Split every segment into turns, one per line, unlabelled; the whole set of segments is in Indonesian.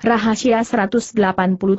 Rahasia 180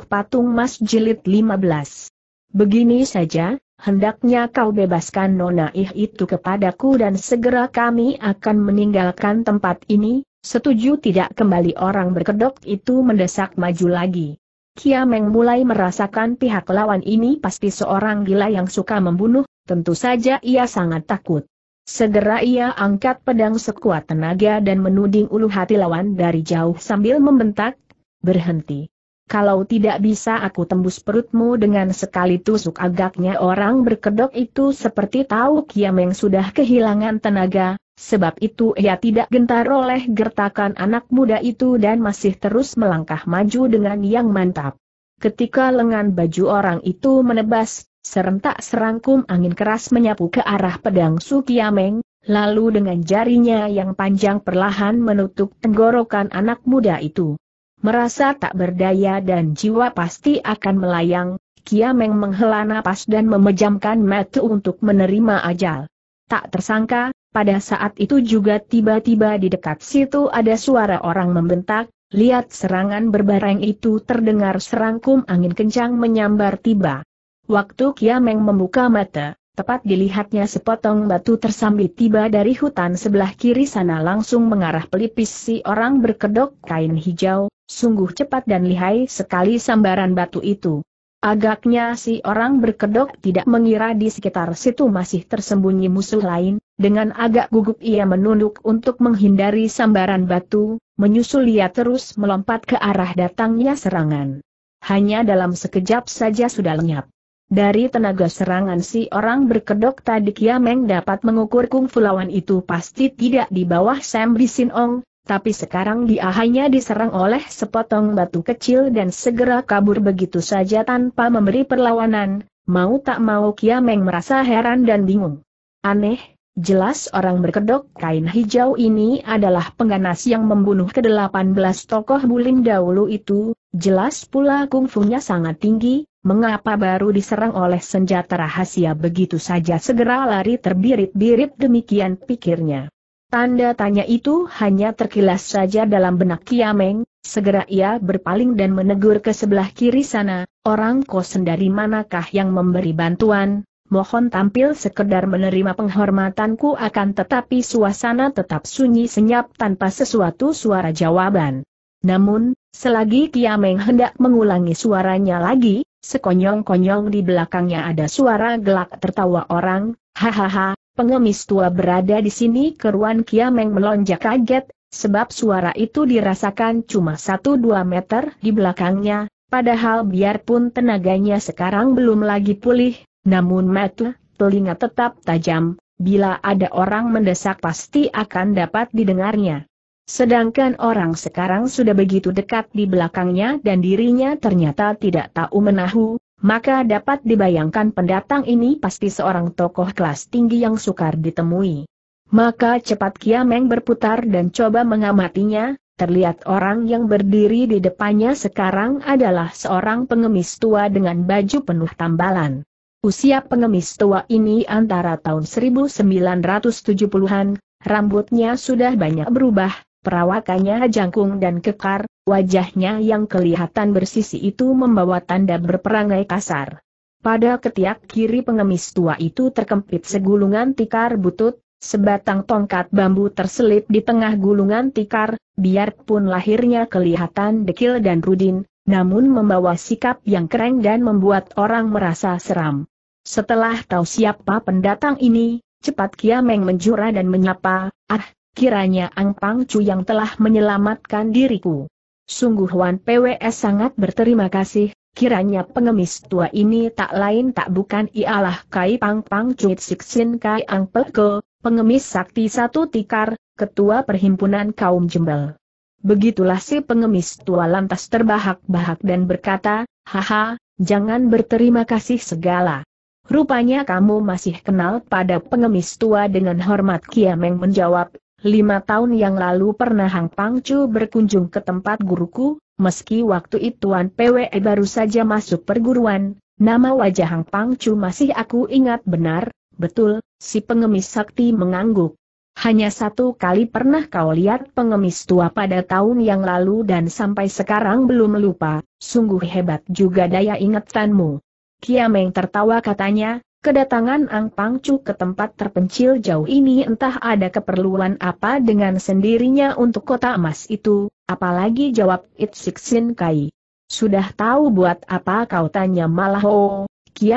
Patung Mas Jilid 15 Begini saja, hendaknya kau bebaskan Nona Ih itu kepadaku dan segera kami akan meninggalkan tempat ini, setuju tidak kembali orang berkedok itu mendesak maju lagi. Kiameng mulai merasakan pihak lawan ini pasti seorang gila yang suka membunuh, tentu saja ia sangat takut. Segera ia angkat pedang sekuat tenaga dan menuding ulu hati lawan dari jauh sambil membentak, berhenti. Kalau tidak bisa aku tembus perutmu dengan sekali tusuk agaknya orang berkedok itu seperti tahu Kiameng sudah kehilangan tenaga, sebab itu ia tidak gentar oleh gertakan anak muda itu dan masih terus melangkah maju dengan yang mantap. Ketika lengan baju orang itu menebas, serentak serangkum angin keras menyapu ke arah pedang Su Kiameng, lalu dengan jarinya yang panjang perlahan menutup tenggorokan anak muda itu. Merasa tak berdaya dan jiwa pasti akan melayang, Kiameng menghela napas dan memejamkan mata untuk menerima ajal. Tak tersangka, pada saat itu juga tiba-tiba di dekat situ ada suara orang membentak, lihat serangan berbareng itu terdengar serangkum angin kencang menyambar tiba. Waktu Kiameng membuka mata, Tepat dilihatnya sepotong batu tersambit tiba dari hutan sebelah kiri sana langsung mengarah pelipis si orang berkedok kain hijau, Sungguh cepat dan lihai sekali sambaran batu itu. Agaknya si orang berkedok tidak mengira di sekitar situ masih tersembunyi musuh lain, dengan agak gugup ia menunduk untuk menghindari sambaran batu, menyusul ia terus melompat ke arah datangnya serangan. Hanya dalam sekejap saja sudah lenyap. Dari tenaga serangan si orang berkedok tadi Kiameng dapat mengukur kungfu lawan itu pasti tidak di bawah Sam Bisin Ong, tapi sekarang dia hanya diserang oleh sepotong batu kecil dan segera kabur begitu saja tanpa memberi perlawanan, mau tak mau Kiameng merasa heran dan bingung. Aneh, jelas orang berkedok kain hijau ini adalah pengganas yang membunuh ke-18 tokoh bulim dahulu itu, jelas pula kungfunya sangat tinggi, mengapa baru diserang oleh senjata rahasia begitu saja segera lari terbirit-birit demikian pikirnya. Tanda tanya itu hanya terkilas saja dalam benak Kiameng, segera ia berpaling dan menegur ke sebelah kiri sana, orang kosen dari manakah yang memberi bantuan, mohon tampil sekedar menerima penghormatanku akan tetapi suasana tetap sunyi senyap tanpa sesuatu suara jawaban. Namun, selagi Kiameng hendak mengulangi suaranya lagi, sekonyong-konyong di belakangnya ada suara gelak tertawa orang, hahaha, Pengemis tua berada di sini keruan Kiameng melonjak kaget, sebab suara itu dirasakan cuma 1-2 meter di belakangnya, padahal biarpun tenaganya sekarang belum lagi pulih, namun mata, telinga tetap tajam, bila ada orang mendesak pasti akan dapat didengarnya. Sedangkan orang sekarang sudah begitu dekat di belakangnya dan dirinya ternyata tidak tahu menahu, maka dapat dibayangkan pendatang ini pasti seorang tokoh kelas tinggi yang sukar ditemui. Maka cepat Kiameng berputar dan coba mengamatinya, terlihat orang yang berdiri di depannya sekarang adalah seorang pengemis tua dengan baju penuh tambalan. Usia pengemis tua ini antara tahun 1970-an, rambutnya sudah banyak berubah, Perawakannya jangkung dan kekar, wajahnya yang kelihatan bersisi itu membawa tanda berperangai kasar. Pada ketiak kiri pengemis tua itu terkempit segulungan tikar butut, sebatang tongkat bambu terselip di tengah gulungan tikar, biarpun lahirnya kelihatan dekil dan rudin, namun membawa sikap yang keren dan membuat orang merasa seram. Setelah tahu siapa pendatang ini, cepat Kiameng menjura dan menyapa, ah, Kiranya Ang Pang Chu yang telah menyelamatkan diriku. Sungguh Wan PWS sangat berterima kasih, kiranya pengemis tua ini tak lain tak bukan ialah Kai Pang Pang Chu Siksin Kai Ang Peko, pengemis sakti satu tikar, ketua perhimpunan kaum jembel. Begitulah si pengemis tua lantas terbahak-bahak dan berkata, Haha, jangan berterima kasih segala. Rupanya kamu masih kenal pada pengemis tua dengan hormat Kiameng menjawab, Lima tahun yang lalu pernah Hang Pangcu berkunjung ke tempat guruku, meski waktu itu An PWE baru saja masuk perguruan, nama wajah Hang Pangcu masih aku ingat benar, betul, si pengemis sakti mengangguk. Hanya satu kali pernah kau lihat pengemis tua pada tahun yang lalu dan sampai sekarang belum lupa, sungguh hebat juga daya ingatanmu. Kiameng tertawa katanya, Kedatangan Ang Pangcu ke tempat terpencil jauh ini entah ada keperluan apa dengan sendirinya untuk kota emas itu, apalagi jawab Itsiksin Kai. Sudah tahu buat apa kau tanya malah Kia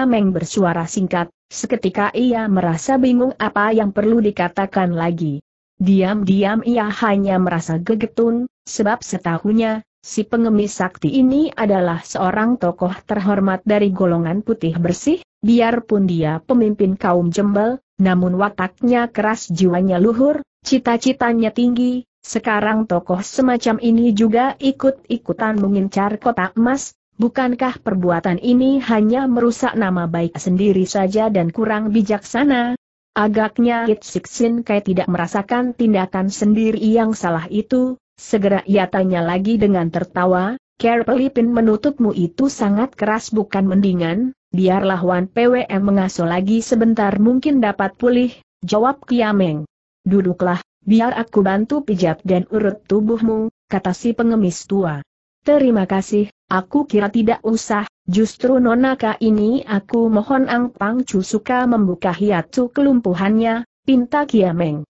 Kiameng bersuara singkat, seketika ia merasa bingung apa yang perlu dikatakan lagi. Diam-diam ia hanya merasa gegetun, sebab setahunya, Si pengemis sakti ini adalah seorang tokoh terhormat dari golongan putih bersih, biarpun dia pemimpin kaum jembel, namun wataknya keras jiwanya luhur, cita-citanya tinggi, sekarang tokoh semacam ini juga ikut-ikutan mengincar kota emas, bukankah perbuatan ini hanya merusak nama baik sendiri saja dan kurang bijaksana? Agaknya Kit Sixin Kai tidak merasakan tindakan sendiri yang salah itu, Segera ia tanya lagi dengan tertawa, Care Pelipin menutupmu itu sangat keras bukan mendingan, biarlah Wan PWM mengaso lagi sebentar mungkin dapat pulih, jawab Kiameng. Duduklah, biar aku bantu pijat dan urut tubuhmu, kata si pengemis tua. Terima kasih, aku kira tidak usah, justru nonaka ini aku mohon Ang Pang Chu suka membuka hiatu kelumpuhannya, pinta Kiameng.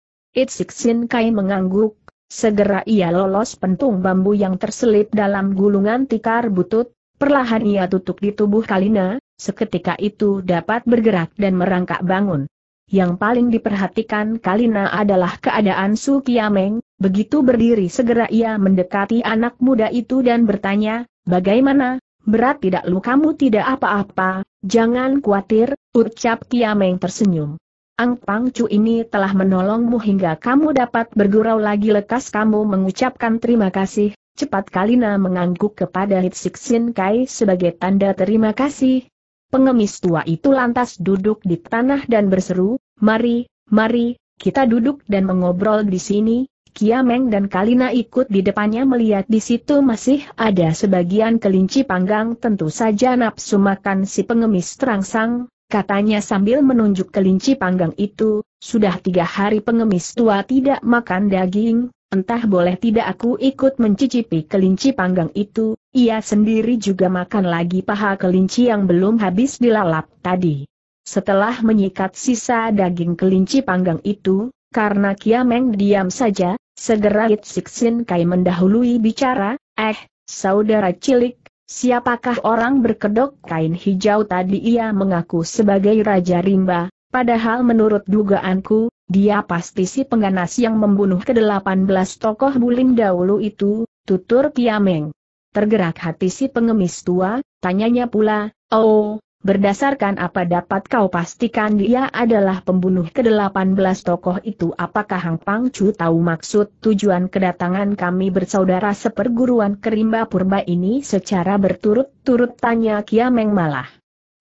Sin Kai mengangguk, Segera ia lolos pentung bambu yang terselip dalam gulungan tikar butut, perlahan ia tutup di tubuh Kalina, seketika itu dapat bergerak dan merangkak bangun. Yang paling diperhatikan Kalina adalah keadaan Su Kiameng, begitu berdiri segera ia mendekati anak muda itu dan bertanya, bagaimana, berat tidak lu kamu tidak apa-apa, jangan khawatir, ucap Kiameng tersenyum. Ang Pangcu ini telah menolongmu hingga kamu dapat bergurau lagi lekas kamu mengucapkan terima kasih. Cepat Kalina mengangguk kepada Sin Kai sebagai tanda terima kasih. Pengemis tua itu lantas duduk di tanah dan berseru, mari, mari, kita duduk dan mengobrol di sini. Kiameng dan Kalina ikut di depannya melihat di situ masih ada sebagian kelinci panggang tentu saja nafsu makan si pengemis terangsang, katanya sambil menunjuk kelinci panggang itu, sudah tiga hari pengemis tua tidak makan daging, entah boleh tidak aku ikut mencicipi kelinci panggang itu, ia sendiri juga makan lagi paha kelinci yang belum habis dilalap tadi. Setelah menyikat sisa daging kelinci panggang itu, karena Kiameng diam saja, segera Sin Kai mendahului bicara, eh, saudara cilik, Siapakah orang berkedok kain hijau tadi ia mengaku sebagai Raja Rimba, padahal menurut dugaanku, dia pasti si pengganas yang membunuh ke-18 tokoh bulim dahulu itu, tutur Kiameng. Tergerak hati si pengemis tua, tanyanya pula, oh, Berdasarkan apa dapat kau pastikan dia adalah pembunuh ke-18 tokoh itu apakah Hang Pang Chu tahu maksud tujuan kedatangan kami bersaudara seperguruan kerimba purba ini secara berturut-turut tanya Kiameng malah.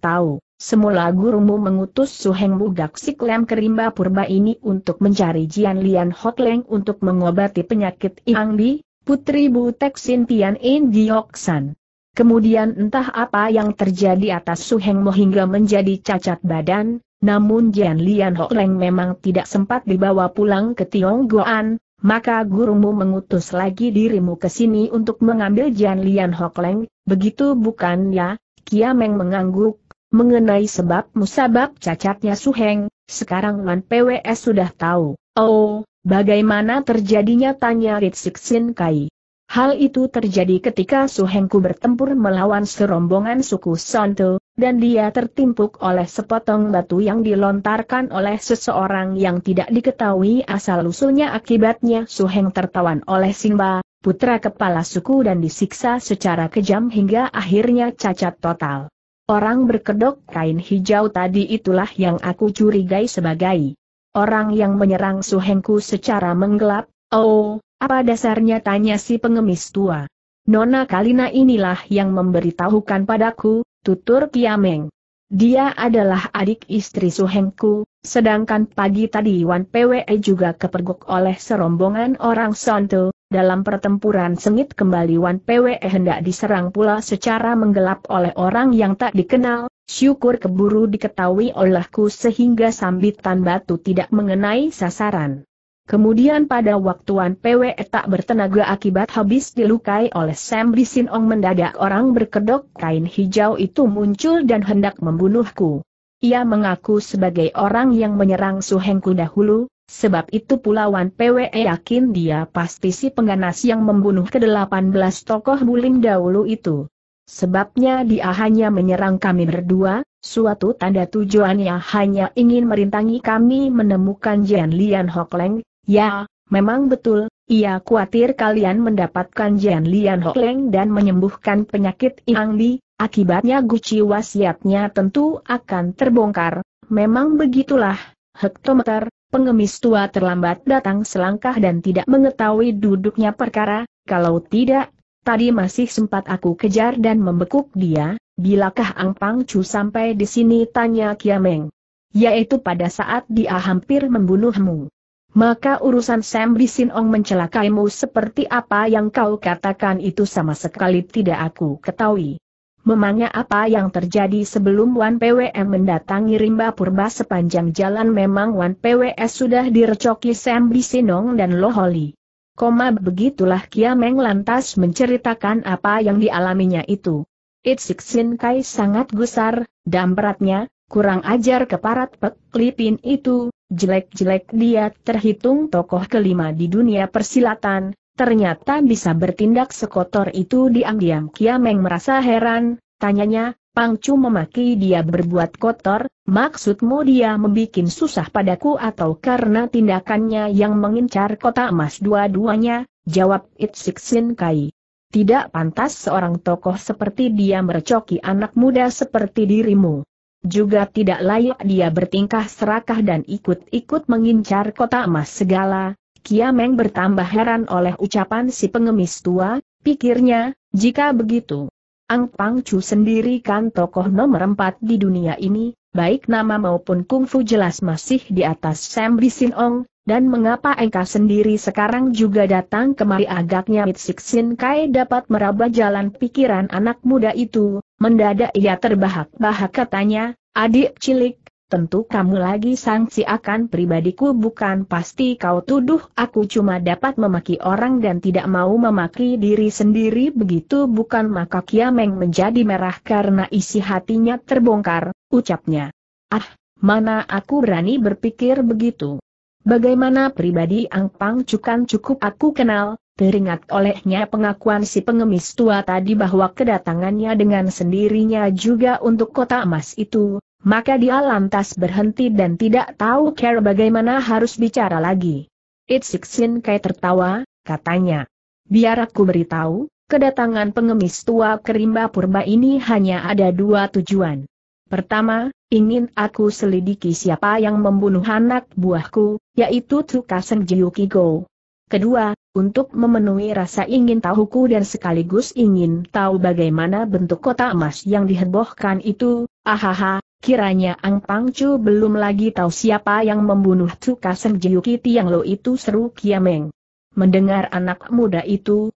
Tahu, semula gurumu mengutus Su Suheng Budak Siklem kerimba purba ini untuk mencari Jian Lian Hotleng untuk mengobati penyakit Iang Di, putri Bu Tek Tian In Giok San. Kemudian entah apa yang terjadi atas Su Heng Mo hingga menjadi cacat badan, namun Jian Lian Ho Leng memang tidak sempat dibawa pulang ke Tiong Goan, maka gurumu mengutus lagi dirimu ke sini untuk mengambil Jian Lian Ho Leng, begitu bukan ya? Kia Meng mengangguk, mengenai sebab musabab cacatnya Su Heng, sekarang Wan PWS sudah tahu. Oh, bagaimana terjadinya tanya Sin Kai. Hal itu terjadi ketika Suhengku bertempur melawan serombongan suku Santo, dan dia tertimpuk oleh sepotong batu yang dilontarkan oleh seseorang yang tidak diketahui asal-usulnya akibatnya Suheng tertawan oleh Simba, putra kepala suku dan disiksa secara kejam hingga akhirnya cacat total. Orang berkedok kain hijau tadi itulah yang aku curigai sebagai orang yang menyerang Suhengku secara menggelap, Oh, apa dasarnya tanya si pengemis tua? Nona Kalina inilah yang memberitahukan padaku, tutur Kiameng. Dia adalah adik istri Suhengku, sedangkan pagi tadi Wan PWE juga kepergok oleh serombongan orang Sonto, dalam pertempuran sengit kembali Wan PWE hendak diserang pula secara menggelap oleh orang yang tak dikenal, syukur keburu diketahui olehku sehingga sambitan batu tidak mengenai sasaran. Kemudian pada waktuan PWE tak bertenaga akibat habis dilukai oleh Sam ong mendadak orang berkedok kain hijau itu muncul dan hendak membunuhku. Ia mengaku sebagai orang yang menyerang Suhengku dahulu, sebab itu Wan PWE yakin dia pasti si pengganas yang membunuh ke-18 tokoh bulim dahulu itu. Sebabnya dia hanya menyerang kami berdua, suatu tanda tujuannya hanya ingin merintangi kami menemukan Jian Lian Hokleng, Ya, memang betul, ia khawatir kalian mendapatkan Jian Lian dan menyembuhkan penyakit Yang Li, akibatnya guci wasiatnya tentu akan terbongkar. Memang begitulah, hektometer, pengemis tua terlambat datang selangkah dan tidak mengetahui duduknya perkara, kalau tidak, tadi masih sempat aku kejar dan membekuk dia, bilakah Ang Chu sampai di sini tanya Kiameng. Yaitu pada saat dia hampir membunuhmu. Maka urusan Sam Bisinong mencelakaimu seperti apa yang kau katakan itu sama sekali tidak aku ketahui. Memangnya apa yang terjadi sebelum Wan PWM mendatangi Rimba Purba sepanjang jalan memang Wan PWS sudah direcoki Sam Bisinong dan Loholi. Koma begitulah Kia Meng lantas menceritakan apa yang dialaminya itu. It Sixin Kai sangat gusar, dan beratnya, kurang ajar keparat peklipin itu, jelek-jelek dia terhitung tokoh kelima di dunia persilatan, ternyata bisa bertindak sekotor itu diam-diam Kiameng merasa heran, tanyanya, Pangcu memaki dia berbuat kotor, maksudmu dia membuat susah padaku atau karena tindakannya yang mengincar kota emas dua-duanya, jawab Itsiksin Kai. Tidak pantas seorang tokoh seperti dia merecoki anak muda seperti dirimu juga tidak layak dia bertingkah serakah dan ikut-ikut mengincar kota emas segala. Kiameng bertambah heran oleh ucapan si pengemis tua, pikirnya, jika begitu. Ang Pang Chu sendiri kan tokoh nomor empat di dunia ini, baik nama maupun kungfu jelas masih di atas Sam Bisinong, dan mengapa engkau sendiri sekarang juga datang kemari agaknya Mitsik Sin Kai dapat meraba jalan pikiran anak muda itu, Mendadak ia terbahak-bahak katanya, adik cilik, tentu kamu lagi sangsi akan pribadiku bukan pasti kau tuduh aku cuma dapat memaki orang dan tidak mau memaki diri sendiri begitu bukan maka Kiameng menjadi merah karena isi hatinya terbongkar, ucapnya. Ah, mana aku berani berpikir begitu. Bagaimana pribadi Ang Pang Cukan cukup aku kenal, Teringat olehnya pengakuan si pengemis tua tadi bahwa kedatangannya dengan sendirinya juga untuk kota emas itu, maka dia lantas berhenti dan tidak tahu care bagaimana harus bicara lagi. It's Itsiksin Kai tertawa, katanya. Biar aku beritahu, kedatangan pengemis tua kerimba purba ini hanya ada dua tujuan. Pertama, ingin aku selidiki siapa yang membunuh anak buahku, yaitu Tsukaseng Go. Kedua, untuk memenuhi rasa ingin tahuku dan sekaligus ingin tahu bagaimana bentuk kota emas yang dihebohkan itu, ahaha, kiranya Ang Pangcu belum lagi tahu siapa yang membunuh Tsuka Senjiyuki Tiang Lo itu seru Kiameng. Mendengar anak muda itu,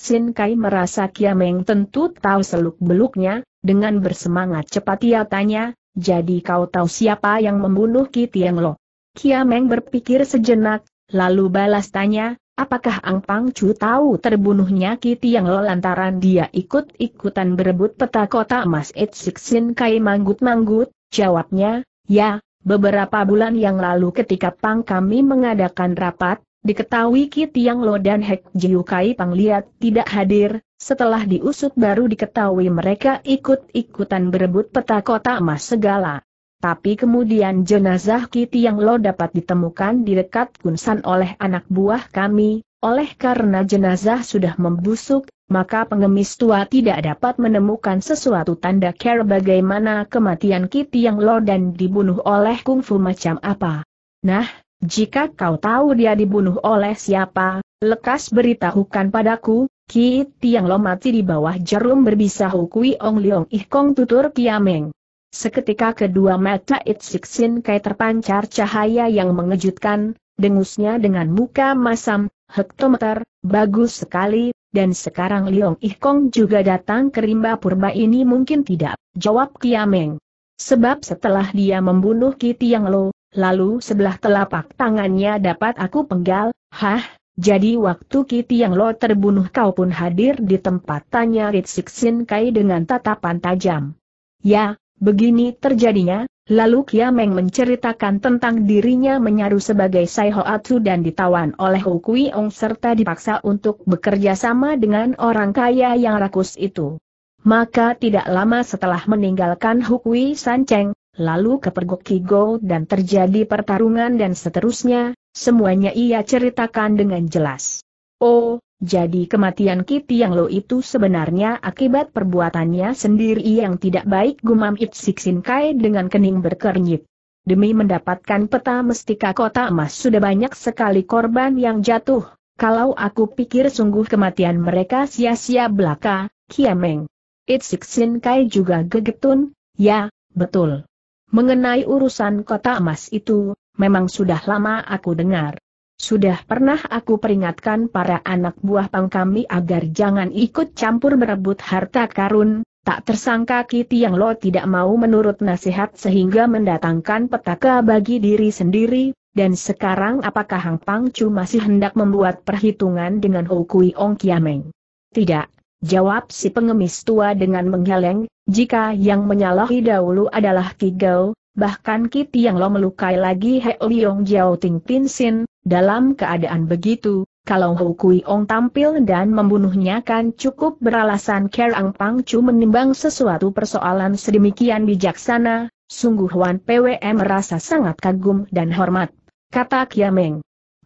Sin Kai merasa Kiameng tentu tahu seluk-beluknya, dengan bersemangat cepat ia tanya, jadi kau tahu siapa yang membunuh Ki Tiang Lo? Kiameng berpikir sejenak, lalu balas tanya, Apakah Pang Chu tahu terbunuhnya Kiti yang lantaran dia ikut-ikutan berebut peta kota emas Siksin Kai manggut-manggut? Jawabnya, ya, beberapa bulan yang lalu ketika Pang kami mengadakan rapat, diketahui Kiti yang Lo dan Hek Jiu Kai Pang lihat tidak hadir, setelah diusut baru diketahui mereka ikut-ikutan berebut peta kota emas segala. Tapi kemudian jenazah Kiti yang lo dapat ditemukan di dekat Kunsan oleh anak buah kami, oleh karena jenazah sudah membusuk, maka pengemis tua tidak dapat menemukan sesuatu tanda care bagaimana kematian Kiti yang lo dan dibunuh oleh kungfu macam apa. Nah, jika kau tahu dia dibunuh oleh siapa, lekas beritahukan padaku, Ki yang Lo mati di bawah jarum berbisa Hukui Ong Liong Ih Kong Tutur Kiameng. Seketika kedua mata Itsiksin Kai terpancar cahaya yang mengejutkan, dengusnya dengan muka masam, hektometer, bagus sekali, dan sekarang Liong Ih juga datang ke rimba purba ini mungkin tidak, jawab Kiameng. Sebab setelah dia membunuh Kiti Yang Lo, lalu sebelah telapak tangannya dapat aku penggal, hah, jadi waktu Kiti Yang Lo terbunuh kau pun hadir di tempat tanya Ritsiksin Kai dengan tatapan tajam. Ya, Begini terjadinya, lalu Kiameng menceritakan tentang dirinya menyaru sebagai Sai Hoatsu dan ditawan oleh Hu Kui Ong serta dipaksa untuk bekerja sama dengan orang kaya yang rakus itu. Maka tidak lama setelah meninggalkan Hu Kui San Cheng, lalu kepergok Kigo dan terjadi pertarungan dan seterusnya, semuanya ia ceritakan dengan jelas. Oh, jadi kematian yang lo itu sebenarnya akibat perbuatannya sendiri yang tidak baik gumam Itsiksin Kai dengan kening berkernyit. Demi mendapatkan peta mestika kota emas sudah banyak sekali korban yang jatuh. Kalau aku pikir sungguh kematian mereka sia-sia belaka, Kiameng. Itsiksin Kai juga gegetun, ya, betul. Mengenai urusan kota emas itu, memang sudah lama aku dengar. Sudah pernah aku peringatkan para anak buah pang kami agar jangan ikut campur merebut harta karun, tak tersangka Kiti yang Lo tidak mau menurut nasihat sehingga mendatangkan petaka bagi diri sendiri, dan sekarang apakah Hang Pang Chu masih hendak membuat perhitungan dengan Ho Kui Ong Kiameng? Tidak, jawab si pengemis tua dengan menggeleng, jika yang menyalahi dahulu adalah Kigau, Bahkan Ki yang Lo melukai lagi He Liong Jiao Ting Tin Sin, dalam keadaan begitu, kalau Hu Kui Ong tampil dan membunuhnya kan cukup beralasan Kerang Pang Chu menimbang sesuatu persoalan sedemikian bijaksana, sungguh Wan PWM merasa sangat kagum dan hormat. Kata Kiameng,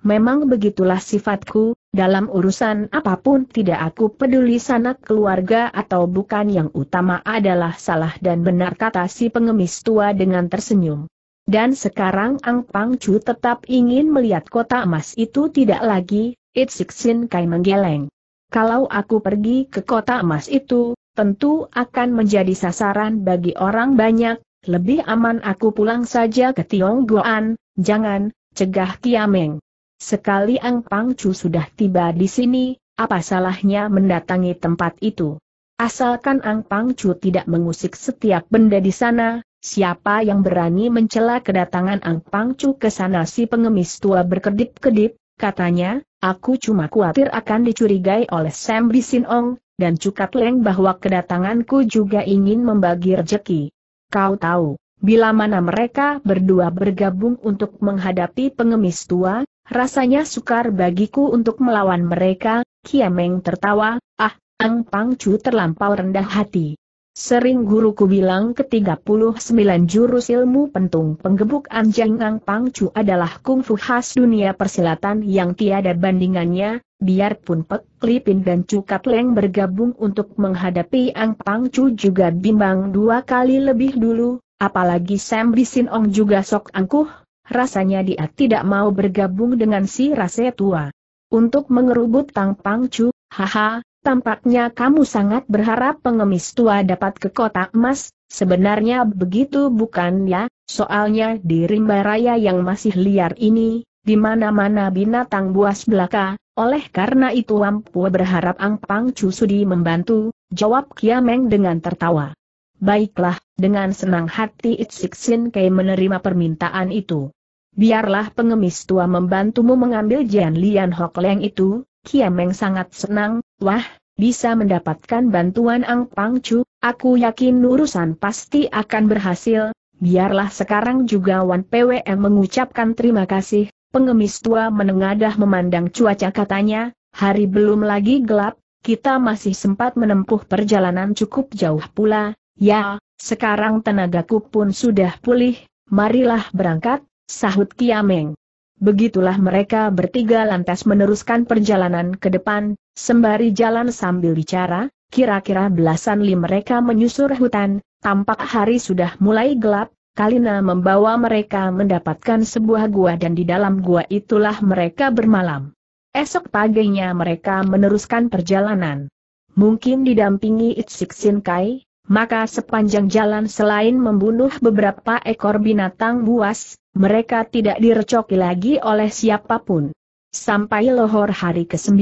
memang begitulah sifatku, dalam urusan apapun tidak aku peduli sanak keluarga atau bukan yang utama adalah salah dan benar kata si pengemis tua dengan tersenyum. Dan sekarang Ang Pang Chu tetap ingin melihat kota emas itu tidak lagi, Itsiksin Kai menggeleng. Kalau aku pergi ke kota emas itu, tentu akan menjadi sasaran bagi orang banyak, lebih aman aku pulang saja ke Tionggoan, jangan, cegah Kiameng. Sekali Ang Pangcu sudah tiba di sini, apa salahnya mendatangi tempat itu? Asalkan Ang Pangcu tidak mengusik setiap benda di sana, siapa yang berani mencela kedatangan Ang Pangcu ke sana si pengemis tua berkedip-kedip, katanya, aku cuma khawatir akan dicurigai oleh Sam Ong, dan Cukat Leng bahwa kedatanganku juga ingin membagi rejeki. Kau tahu, bila mana mereka berdua bergabung untuk menghadapi pengemis tua, Rasanya sukar bagiku untuk melawan mereka, Kiameng tertawa, ah, Ang Pangcu terlampau rendah hati. Sering guruku bilang ke-39 jurus ilmu pentung penggebuk anjing Ang Pangcu adalah kungfu khas dunia persilatan yang tiada bandingannya, biarpun Pek Klipin dan Cukat Leng bergabung untuk menghadapi Ang Pangcu juga bimbang dua kali lebih dulu, apalagi Sam Bisin Ong juga sok angkuh, rasanya dia tidak mau bergabung dengan si rase tua. Untuk mengerubut Tang Pangcu, haha, tampaknya kamu sangat berharap pengemis tua dapat ke kota emas, sebenarnya begitu bukan ya, soalnya di rimba raya yang masih liar ini, di mana-mana binatang buas belaka, oleh karena itu Wampu berharap Ang Pangcu sudi membantu, jawab Kiameng dengan tertawa. Baiklah, dengan senang hati Itsiksin Kei menerima permintaan itu biarlah pengemis tua membantumu mengambil Jian Lian Hok Leng itu, Kiameng sangat senang, wah, bisa mendapatkan bantuan Ang Pang Chu, aku yakin urusan pasti akan berhasil, biarlah sekarang juga Wan PWM mengucapkan terima kasih, pengemis tua menengadah memandang cuaca katanya, hari belum lagi gelap, kita masih sempat menempuh perjalanan cukup jauh pula, ya, sekarang tenagaku pun sudah pulih, marilah berangkat, sahut Kiameng. Begitulah mereka bertiga lantas meneruskan perjalanan ke depan, sembari jalan sambil bicara, kira-kira belasan li mereka menyusur hutan, tampak hari sudah mulai gelap, Kalina membawa mereka mendapatkan sebuah gua dan di dalam gua itulah mereka bermalam. Esok paginya mereka meneruskan perjalanan. Mungkin didampingi Itzik Kai, maka sepanjang jalan selain membunuh beberapa ekor binatang buas, mereka tidak direcoki lagi oleh siapapun. Sampai lohor hari ke-9,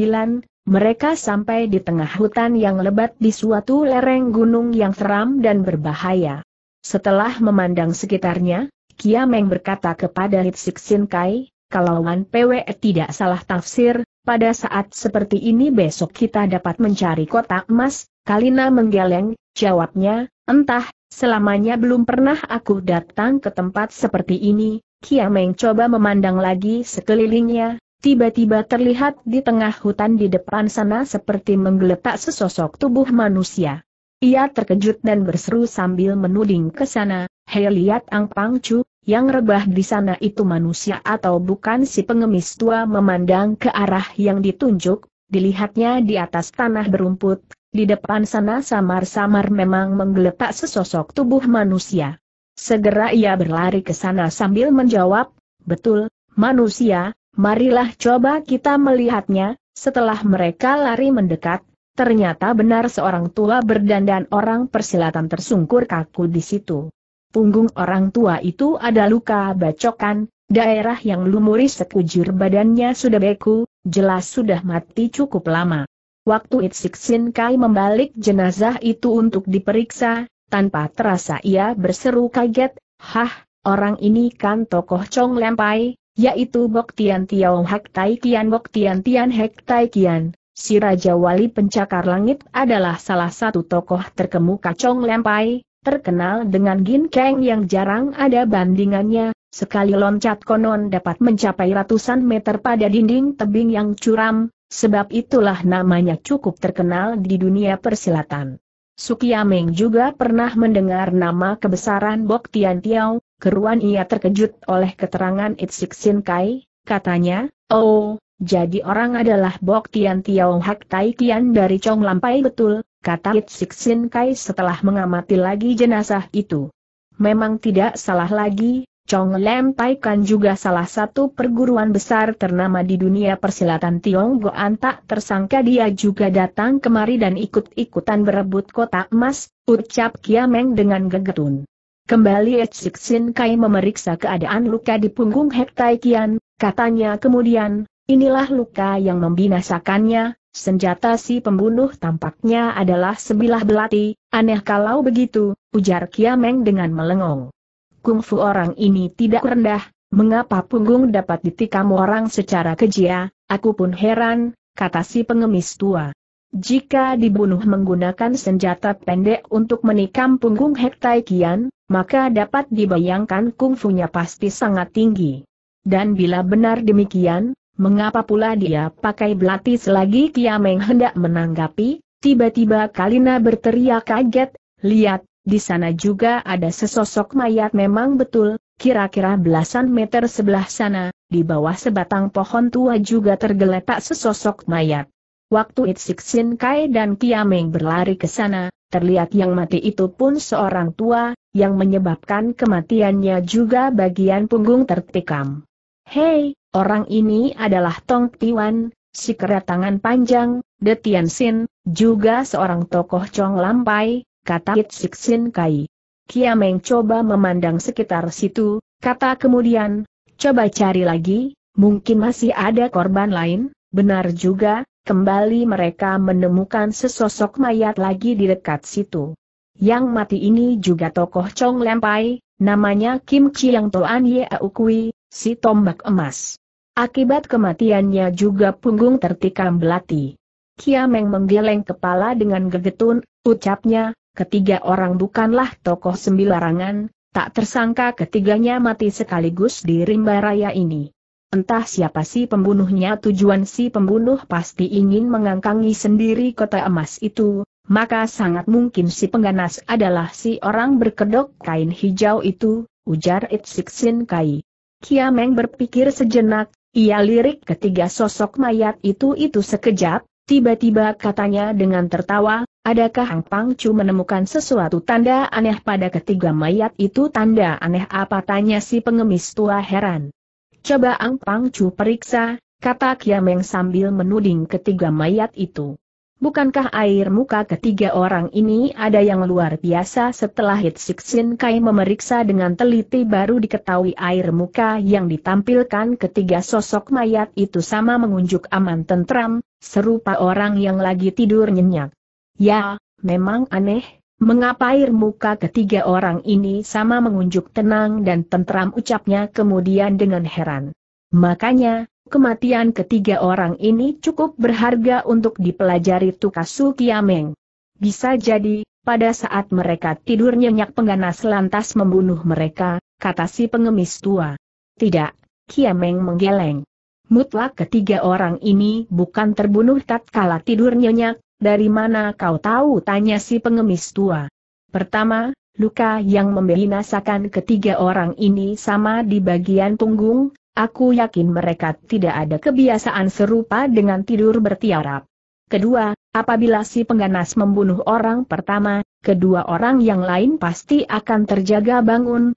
mereka sampai di tengah hutan yang lebat di suatu lereng gunung yang seram dan berbahaya. Setelah memandang sekitarnya, Kiameng berkata kepada Hitsik Sinkai, kalauan PW e tidak salah tafsir, pada saat seperti ini besok kita dapat mencari kotak emas, Kalina menggeleng, jawabnya, entah, selamanya belum pernah aku datang ke tempat seperti ini, Kiameng coba memandang lagi sekelilingnya, tiba-tiba terlihat di tengah hutan di depan sana seperti menggeletak sesosok tubuh manusia. Ia terkejut dan berseru sambil menuding ke sana, Hei lihat Ang Pangcu, yang rebah di sana itu manusia atau bukan si pengemis tua memandang ke arah yang ditunjuk, dilihatnya di atas tanah berumput, di depan sana samar-samar memang menggeletak sesosok tubuh manusia. Segera ia berlari ke sana sambil menjawab, betul, manusia, marilah coba kita melihatnya, setelah mereka lari mendekat, ternyata benar seorang tua berdandan orang persilatan tersungkur kaku di situ. Punggung orang tua itu ada luka bacokan, daerah yang lumuri sekujur badannya sudah beku, jelas sudah mati cukup lama. Waktu Itsiksin Kai membalik jenazah itu untuk diperiksa, tanpa terasa ia berseru kaget, Hah, orang ini kan tokoh Chong Lempai, yaitu Bok Tian Tiao Hak Tai Kian Bok Tian Tian Hek Tai Kian. Si Raja Wali Pencakar Langit adalah salah satu tokoh terkemuka Chong Lempai, terkenal dengan ginkeng yang jarang ada bandingannya, sekali loncat konon dapat mencapai ratusan meter pada dinding tebing yang curam, sebab itulah namanya cukup terkenal di dunia persilatan. Sukiameng juga pernah mendengar nama kebesaran Bok Tian Tiao, keruan ia terkejut oleh keterangan Itzik Sin Kai, katanya, oh, jadi orang adalah Bok Tian Tiao Hak Tai Kian dari Chong Lampai betul, kata Itsiksin Kai setelah mengamati lagi jenazah itu. Memang tidak salah lagi, Chong Lem Tai Kan juga salah satu perguruan besar ternama di dunia persilatan Tiongkok. tak tersangka dia juga datang kemari dan ikut-ikutan berebut kota emas, ucap Kiameng dengan gegetun. Kembali Etsiksin Kai memeriksa keadaan luka di punggung Hek Tai Kian, katanya kemudian, inilah luka yang membinasakannya, Senjata si pembunuh tampaknya adalah sebilah belati, aneh kalau begitu, ujar Kiameng dengan melengong. Kungfu orang ini tidak rendah, mengapa punggung dapat ditikam orang secara kejia, aku pun heran, kata si pengemis tua. Jika dibunuh menggunakan senjata pendek untuk menikam punggung hektai Kian, maka dapat dibayangkan kungfunya pasti sangat tinggi. Dan bila benar demikian, Mengapa pula dia pakai belati selagi Kiameng hendak menanggapi? Tiba-tiba Kalina berteriak kaget, lihat, di sana juga ada sesosok mayat memang betul, kira-kira belasan meter sebelah sana, di bawah sebatang pohon tua juga tergeletak sesosok mayat. Waktu Sin Kai dan Kiameng berlari ke sana, terlihat yang mati itu pun seorang tua, yang menyebabkan kematiannya juga bagian punggung tertikam. Hei, orang ini adalah Tong Tiwan, si keratangan panjang, De Xin, juga seorang tokoh Chong Lampai, kata Sik Sin Kai. Kiameng coba memandang sekitar situ, kata kemudian, coba cari lagi, mungkin masih ada korban lain, benar juga, kembali mereka menemukan sesosok mayat lagi di dekat situ. Yang mati ini juga tokoh Chong Lampai, namanya Kim Chiang Toan Ye Aukui, si tombak emas. Akibat kematiannya juga punggung tertikam belati. Kiameng menggeleng kepala dengan gegetun, ucapnya, ketiga orang bukanlah tokoh sembilarangan, tak tersangka ketiganya mati sekaligus di rimba raya ini. Entah siapa si pembunuhnya tujuan si pembunuh pasti ingin mengangkangi sendiri kota emas itu, maka sangat mungkin si pengganas adalah si orang berkedok kain hijau itu, ujar Itsiksin Kai. Kiameng berpikir sejenak, ia lirik ketiga sosok mayat itu-itu sekejap, tiba-tiba katanya dengan tertawa, adakah Hang Pangcu menemukan sesuatu tanda aneh pada ketiga mayat itu tanda aneh apa tanya si pengemis tua heran. Coba Ang Pangcu periksa, kata Kiameng sambil menuding ketiga mayat itu. Bukankah air muka ketiga orang ini ada yang luar biasa setelah Sin Kai memeriksa dengan teliti baru diketahui air muka yang ditampilkan ketiga sosok mayat itu sama mengunjuk aman tentram, serupa orang yang lagi tidur nyenyak. Ya, memang aneh, mengapa air muka ketiga orang ini sama mengunjuk tenang dan tentram ucapnya kemudian dengan heran. Makanya, kematian ketiga orang ini cukup berharga untuk dipelajari Tukasu Kiameng. Bisa jadi, pada saat mereka tidur nyenyak pengganas lantas membunuh mereka, kata si pengemis tua. Tidak, Kiameng menggeleng. Mutlak ketiga orang ini bukan terbunuh tatkala tidur nyenyak, dari mana kau tahu tanya si pengemis tua. Pertama, luka yang membinasakan ketiga orang ini sama di bagian punggung, Aku yakin mereka tidak ada kebiasaan serupa dengan tidur bertiarap. Kedua, apabila si pengganas membunuh orang pertama, kedua orang yang lain pasti akan terjaga bangun,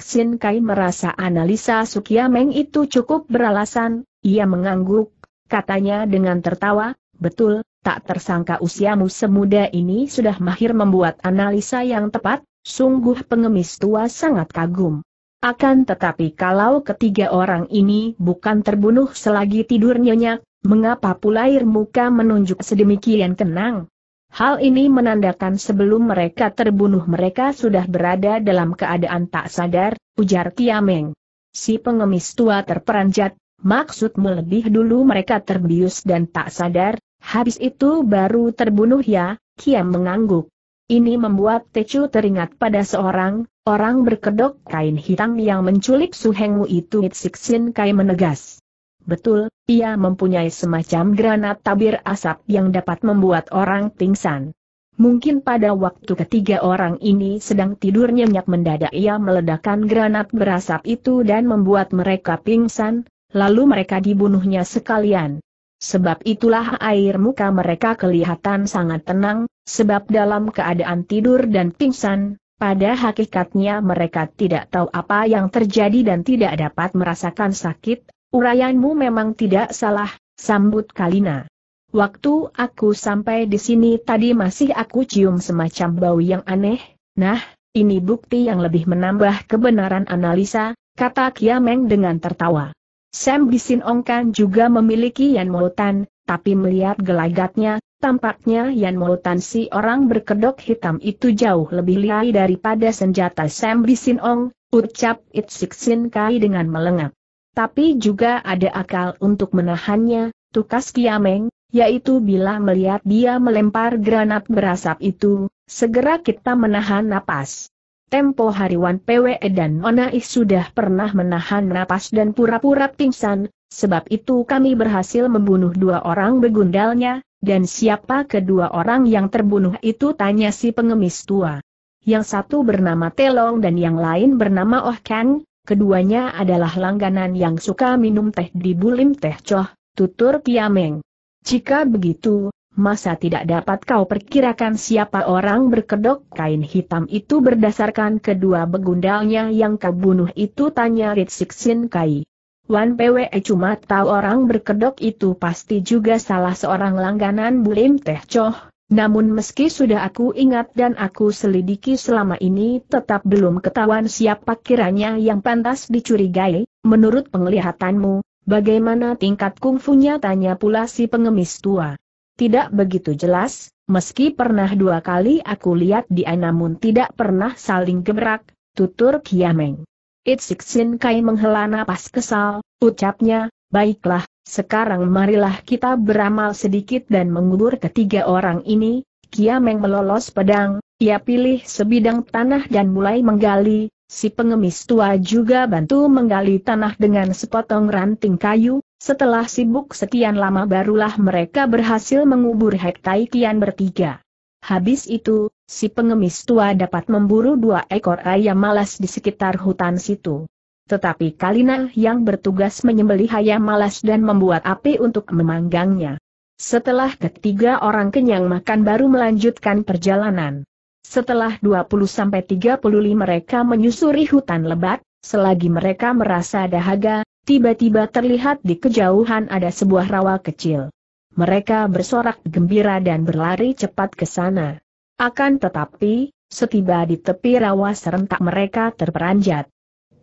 Sin Kai merasa analisa Sukia Meng itu cukup beralasan, ia mengangguk, katanya dengan tertawa, betul, tak tersangka usiamu semuda ini sudah mahir membuat analisa yang tepat, sungguh pengemis tua sangat kagum. Akan tetapi kalau ketiga orang ini bukan terbunuh selagi tidur nyenyak, mengapa pula air muka menunjuk sedemikian tenang? Hal ini menandakan sebelum mereka terbunuh mereka sudah berada dalam keadaan tak sadar, ujar Kiameng. Si pengemis tua terperanjat, Maksud lebih dulu mereka terbius dan tak sadar, habis itu baru terbunuh ya, Kiam mengangguk. Ini membuat Techu teringat pada seorang, Orang berkedok kain hitam yang menculik suhengmu itu Mitsiksin Kai menegas. Betul, ia mempunyai semacam granat tabir asap yang dapat membuat orang pingsan. Mungkin pada waktu ketiga orang ini sedang tidur nyenyak mendadak ia meledakkan granat berasap itu dan membuat mereka pingsan, lalu mereka dibunuhnya sekalian. Sebab itulah air muka mereka kelihatan sangat tenang, sebab dalam keadaan tidur dan pingsan, pada hakikatnya mereka tidak tahu apa yang terjadi dan tidak dapat merasakan sakit, urayanmu memang tidak salah, sambut Kalina. Waktu aku sampai di sini tadi masih aku cium semacam bau yang aneh, nah, ini bukti yang lebih menambah kebenaran analisa, kata Kiameng dengan tertawa. Sam Bisinongkan juga memiliki Yan Moutan, tapi melihat gelagatnya, Tampaknya Yan Moutan si orang berkedok hitam itu jauh lebih liai daripada senjata Sam Ong, ucap Itsiksin Kai dengan melengak. Tapi juga ada akal untuk menahannya, tukas Kiameng, yaitu bila melihat dia melempar granat berasap itu, segera kita menahan napas. Tempo hariwan PWE dan Onai sudah pernah menahan napas dan pura-pura pingsan, sebab itu kami berhasil membunuh dua orang begundalnya, dan siapa kedua orang yang terbunuh itu tanya si pengemis tua. Yang satu bernama Telong dan yang lain bernama Oh Kang, keduanya adalah langganan yang suka minum teh di Bulim Teh Coh, tutur Kiameng. Jika begitu, masa tidak dapat kau perkirakan siapa orang berkedok kain hitam itu berdasarkan kedua begundalnya yang kau bunuh itu tanya Ritsik Sin Kai. Wan PWE cuma tahu orang berkedok itu pasti juga salah seorang langganan Bulim Teh coh. namun meski sudah aku ingat dan aku selidiki selama ini tetap belum ketahuan siapa kiranya yang pantas dicurigai, menurut penglihatanmu, bagaimana tingkat kungfunya tanya pula si pengemis tua. Tidak begitu jelas, meski pernah dua kali aku lihat dia namun tidak pernah saling gebrak, tutur Kiameng. Sin Kai menghela napas kesal, ucapnya, baiklah, sekarang marilah kita beramal sedikit dan mengubur ketiga orang ini, Kiameng melolos pedang, ia pilih sebidang tanah dan mulai menggali, si pengemis tua juga bantu menggali tanah dengan sepotong ranting kayu, setelah sibuk sekian lama barulah mereka berhasil mengubur Hektai Kian bertiga. Habis itu, si pengemis tua dapat memburu dua ekor ayam malas di sekitar hutan situ. Tetapi Kalina yang bertugas menyembelih ayam malas dan membuat api untuk memanggangnya. Setelah ketiga orang kenyang makan baru melanjutkan perjalanan. Setelah 20-35 mereka menyusuri hutan lebat, selagi mereka merasa dahaga, tiba-tiba terlihat di kejauhan ada sebuah rawa kecil. Mereka bersorak gembira dan berlari cepat ke sana. Akan tetapi, setiba di tepi rawa serentak mereka terperanjat.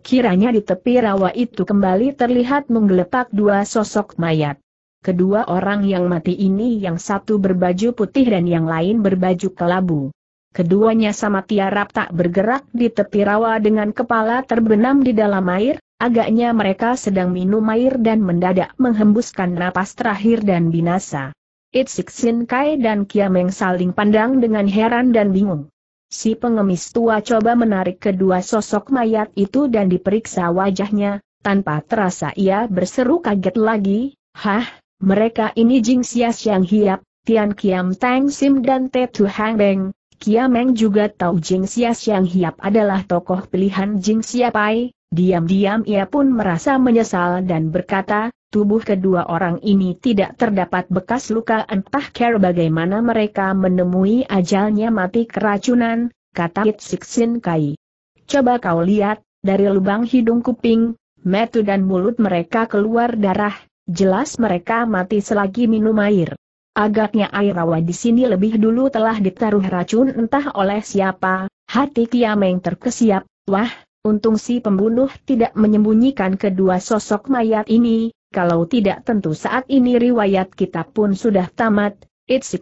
Kiranya di tepi rawa itu kembali terlihat menggeletak dua sosok mayat. Kedua orang yang mati ini yang satu berbaju putih dan yang lain berbaju kelabu. Keduanya sama tiarap tak bergerak di tepi rawa dengan kepala terbenam di dalam air, Agaknya mereka sedang minum air dan mendadak menghembuskan napas terakhir dan binasa. Itzik Sin Kai dan Kiameng saling pandang dengan heran dan bingung. Si pengemis tua coba menarik kedua sosok mayat itu dan diperiksa wajahnya, tanpa terasa ia berseru kaget lagi, Hah, mereka ini Jing Xia yang Hiap, Tian Kiam Tang Sim dan Te Tu Hang Beng. Kiameng juga tahu Jing Xia yang Hiap adalah tokoh pilihan Jing Xia Pai, Diam-diam ia pun merasa menyesal dan berkata, tubuh kedua orang ini tidak terdapat bekas luka entah care bagaimana mereka menemui ajalnya mati keracunan, kata Siksin Kai. Coba kau lihat, dari lubang hidung kuping, metu dan mulut mereka keluar darah, jelas mereka mati selagi minum air. Agaknya air rawa di sini lebih dulu telah ditaruh racun entah oleh siapa, hati Kiameng terkesiap, wah, Untung si pembunuh tidak menyembunyikan kedua sosok mayat ini, kalau tidak tentu saat ini riwayat kita pun sudah tamat.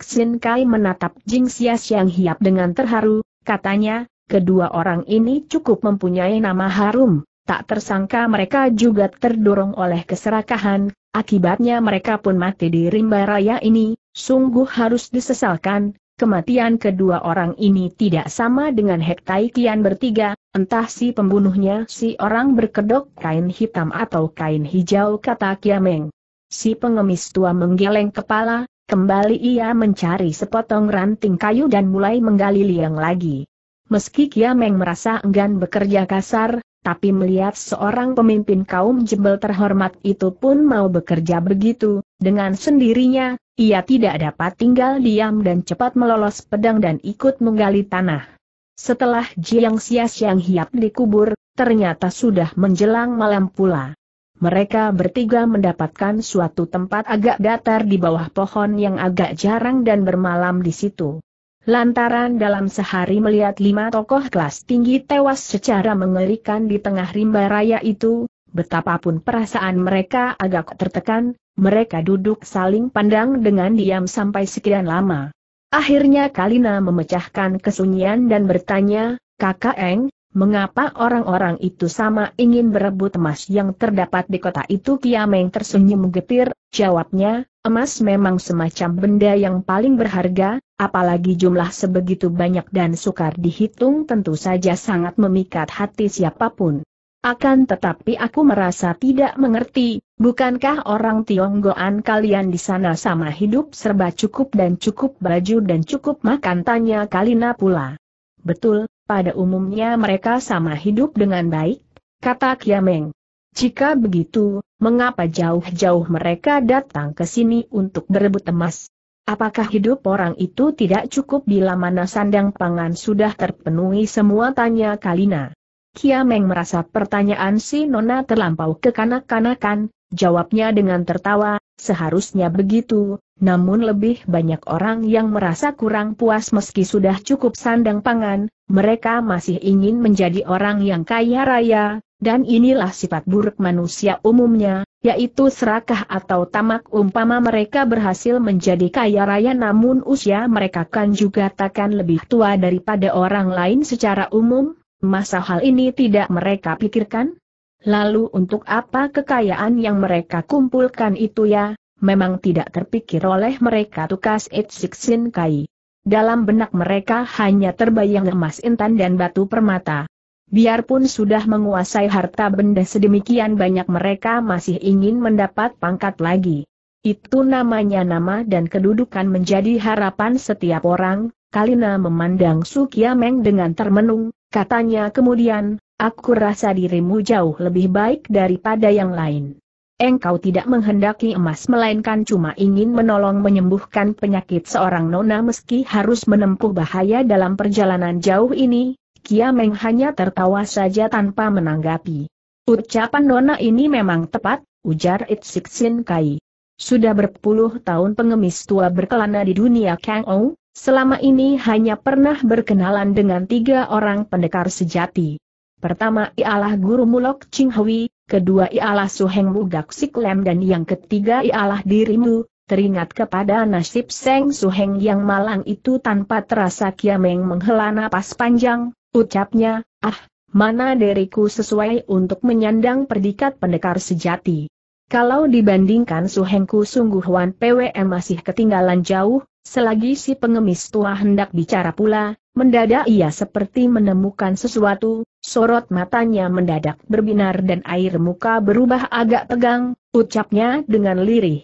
Sin Kai menatap Jing Xias yang hiap dengan terharu, katanya, kedua orang ini cukup mempunyai nama harum, tak tersangka mereka juga terdorong oleh keserakahan, akibatnya mereka pun mati di rimba raya ini, sungguh harus disesalkan, kematian kedua orang ini tidak sama dengan Hek Tai Kian bertiga, entah si pembunuhnya si orang berkedok kain hitam atau kain hijau kata Kiameng. Si pengemis tua menggeleng kepala, kembali ia mencari sepotong ranting kayu dan mulai menggali liang lagi. Meski Kiameng merasa enggan bekerja kasar, tapi melihat seorang pemimpin kaum jebel terhormat itu pun mau bekerja begitu, dengan sendirinya, ia tidak dapat tinggal diam dan cepat melolos pedang dan ikut menggali tanah. Setelah Jiang Xia yang Hiap dikubur, ternyata sudah menjelang malam pula. Mereka bertiga mendapatkan suatu tempat agak datar di bawah pohon yang agak jarang dan bermalam di situ. Lantaran dalam sehari melihat lima tokoh kelas tinggi tewas secara mengerikan di tengah rimba raya itu, betapapun perasaan mereka agak tertekan, mereka duduk saling pandang dengan diam sampai sekian lama. Akhirnya Kalina memecahkan kesunyian dan bertanya, Kakak Eng, mengapa orang-orang itu sama ingin berebut emas yang terdapat di kota itu Kiameng tersenyum getir, jawabnya, emas memang semacam benda yang paling berharga, apalagi jumlah sebegitu banyak dan sukar dihitung tentu saja sangat memikat hati siapapun. Akan tetapi aku merasa tidak mengerti, bukankah orang Tionggoan kalian di sana sama hidup serba cukup dan cukup baju dan cukup makan tanya Kalina pula. Betul, pada umumnya mereka sama hidup dengan baik, kata Kiameng. Jika begitu, mengapa jauh-jauh mereka datang ke sini untuk berebut emas? Apakah hidup orang itu tidak cukup bila mana sandang pangan sudah terpenuhi semua tanya Kalina? Kiameng merasa pertanyaan si Nona terlampau kekanak-kanakan, jawabnya dengan tertawa, seharusnya begitu, namun lebih banyak orang yang merasa kurang puas meski sudah cukup sandang pangan, mereka masih ingin menjadi orang yang kaya raya, dan inilah sifat buruk manusia umumnya, yaitu serakah atau tamak umpama mereka berhasil menjadi kaya raya namun usia mereka kan juga takkan lebih tua daripada orang lain secara umum, masa hal ini tidak mereka pikirkan? Lalu untuk apa kekayaan yang mereka kumpulkan itu ya, memang tidak terpikir oleh mereka tukas sin Kai. Dalam benak mereka hanya terbayang emas intan dan batu permata. Biarpun sudah menguasai harta benda sedemikian banyak mereka masih ingin mendapat pangkat lagi. Itu namanya nama dan kedudukan menjadi harapan setiap orang, Kalina memandang Sukiameng dengan termenung, katanya kemudian, aku rasa dirimu jauh lebih baik daripada yang lain. Engkau tidak menghendaki emas melainkan cuma ingin menolong menyembuhkan penyakit seorang nona meski harus menempuh bahaya dalam perjalanan jauh ini, Kiameng hanya tertawa saja tanpa menanggapi. Ucapan Nona ini memang tepat, ujar Itzik Sin Kai. Sudah berpuluh tahun pengemis tua berkelana di dunia Kang Ou, selama ini hanya pernah berkenalan dengan tiga orang pendekar sejati. Pertama ialah Guru Mulok Ching Hui, kedua ialah Suheng Mugak Lem dan yang ketiga ialah dirimu, teringat kepada nasib Seng Suheng yang malang itu tanpa terasa Kiameng menghela napas panjang, Ucapnya, ah, mana deriku sesuai untuk menyandang perdikat pendekar sejati. Kalau dibandingkan suhengku sungguh Wan PWM masih ketinggalan jauh, selagi si pengemis tua hendak bicara pula, mendadak ia seperti menemukan sesuatu, sorot matanya mendadak berbinar dan air muka berubah agak tegang, ucapnya dengan lirih.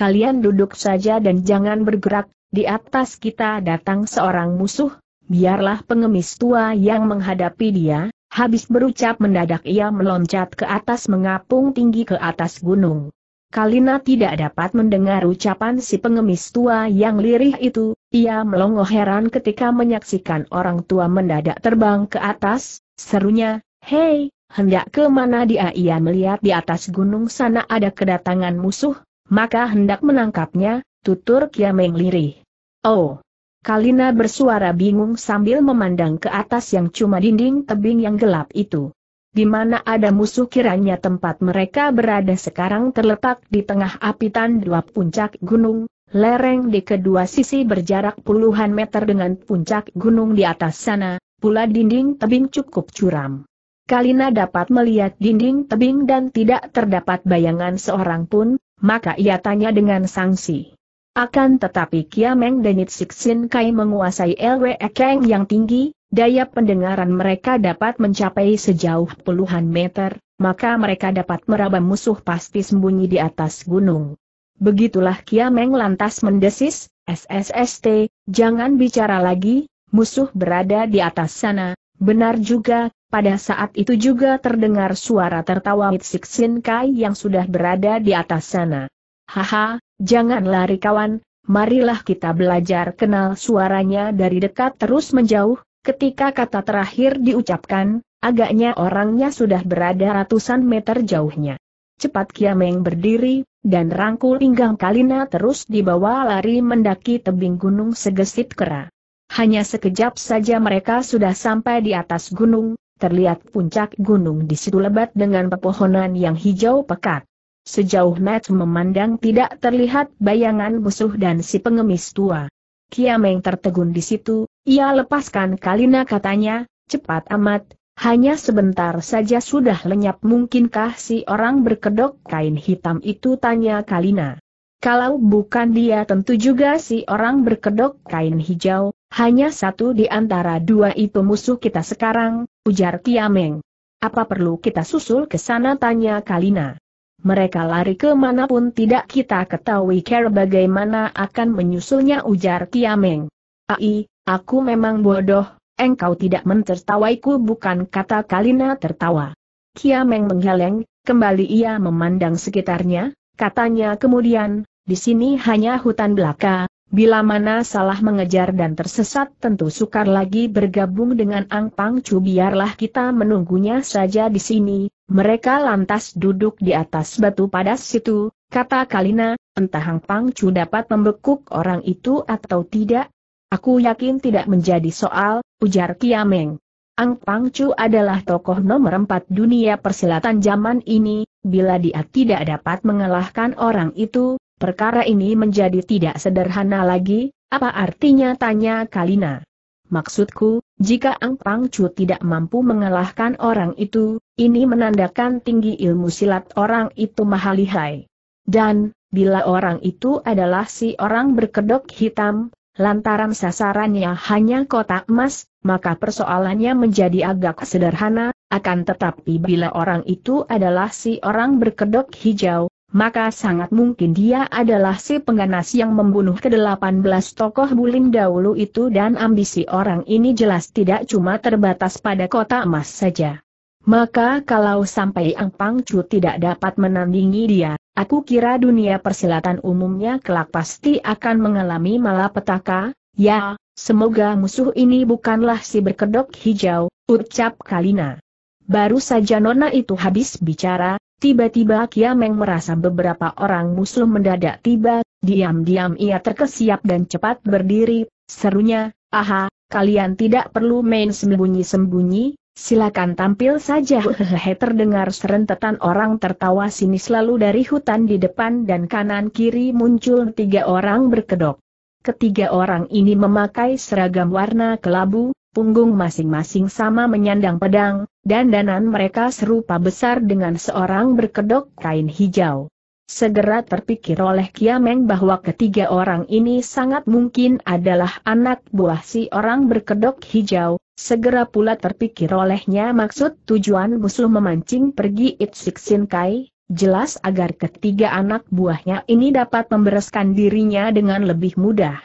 Kalian duduk saja dan jangan bergerak, di atas kita datang seorang musuh, Biarlah pengemis tua yang menghadapi dia, habis berucap mendadak ia meloncat ke atas mengapung tinggi ke atas gunung. Kalina tidak dapat mendengar ucapan si pengemis tua yang lirih itu, ia melongo heran ketika menyaksikan orang tua mendadak terbang ke atas, serunya, Hei, hendak ke mana dia ia melihat di atas gunung sana ada kedatangan musuh, maka hendak menangkapnya, tutur Kiameng lirih. Oh, Kalina bersuara bingung sambil memandang ke atas yang cuma dinding tebing yang gelap itu. Di mana ada musuh kiranya tempat mereka berada sekarang terletak di tengah apitan dua puncak gunung, lereng di kedua sisi berjarak puluhan meter dengan puncak gunung di atas sana, pula dinding tebing cukup curam. Kalina dapat melihat dinding tebing dan tidak terdapat bayangan seorang pun, maka ia tanya dengan sangsi. Akan tetapi Kia Kiameng Denit Sixin Kai menguasai LWE Ekeng yang tinggi, daya pendengaran mereka dapat mencapai sejauh puluhan meter, maka mereka dapat meraba musuh pasti sembunyi di atas gunung. Begitulah Kia Meng lantas mendesis, SSST, jangan bicara lagi, musuh berada di atas sana, benar juga, pada saat itu juga terdengar suara tertawa Mit Sin Kai yang sudah berada di atas sana. Haha, jangan lari kawan, marilah kita belajar kenal suaranya dari dekat terus menjauh, ketika kata terakhir diucapkan, agaknya orangnya sudah berada ratusan meter jauhnya. Cepat Kiameng berdiri, dan rangkul pinggang Kalina terus dibawa lari mendaki tebing gunung segesit kera. Hanya sekejap saja mereka sudah sampai di atas gunung, terlihat puncak gunung di situ lebat dengan pepohonan yang hijau pekat. Sejauh Matt memandang tidak terlihat bayangan musuh dan si pengemis tua. Kiameng tertegun di situ, ia lepaskan Kalina katanya, cepat amat, hanya sebentar saja sudah lenyap mungkinkah si orang berkedok kain hitam itu tanya Kalina. Kalau bukan dia tentu juga si orang berkedok kain hijau, hanya satu di antara dua itu musuh kita sekarang, ujar Kiameng. Apa perlu kita susul ke sana tanya Kalina mereka lari ke mana pun tidak kita ketahui care bagaimana akan menyusulnya ujar Kiameng. Ai, aku memang bodoh, engkau tidak mentertawaiku bukan kata Kalina tertawa. Kiameng menggeleng, kembali ia memandang sekitarnya, katanya kemudian, di sini hanya hutan belaka, Bila mana salah mengejar dan tersesat tentu sukar lagi bergabung dengan Ang Pang Chu biarlah kita menunggunya saja di sini, mereka lantas duduk di atas batu pada situ, kata Kalina, entah Ang Pang Chu dapat membekuk orang itu atau tidak. Aku yakin tidak menjadi soal, ujar Kiameng. Ang Pang Chu adalah tokoh nomor empat dunia persilatan zaman ini, bila dia tidak dapat mengalahkan orang itu, Perkara ini menjadi tidak sederhana lagi, apa artinya tanya Kalina. Maksudku, jika Ang Pangcu tidak mampu mengalahkan orang itu, ini menandakan tinggi ilmu silat orang itu mahalihai. Dan, bila orang itu adalah si orang berkedok hitam, lantaran sasarannya hanya kotak emas, maka persoalannya menjadi agak sederhana, akan tetapi bila orang itu adalah si orang berkedok hijau, maka sangat mungkin dia adalah si pengganas yang membunuh ke-18 tokoh bulim dahulu itu dan ambisi orang ini jelas tidak cuma terbatas pada kota emas saja. Maka kalau sampai Ang Pangcu tidak dapat menandingi dia, aku kira dunia persilatan umumnya kelak pasti akan mengalami malapetaka, ya, semoga musuh ini bukanlah si berkedok hijau, ucap Kalina. Baru saja nona itu habis bicara, tiba-tiba Kiameng merasa beberapa orang musuh mendadak tiba, diam-diam ia terkesiap dan cepat berdiri, serunya, aha, kalian tidak perlu main sembunyi-sembunyi, silakan tampil saja hehehe terdengar serentetan orang tertawa sinis lalu dari hutan di depan dan kanan-kiri muncul tiga orang berkedok. Ketiga orang ini memakai seragam warna kelabu, punggung masing-masing sama menyandang pedang, dan danan mereka serupa besar dengan seorang berkedok kain hijau. Segera terpikir oleh Kiameng bahwa ketiga orang ini sangat mungkin adalah anak buah si orang berkedok hijau, segera pula terpikir olehnya maksud tujuan musuh memancing pergi Itzik Sin Kai, jelas agar ketiga anak buahnya ini dapat membereskan dirinya dengan lebih mudah.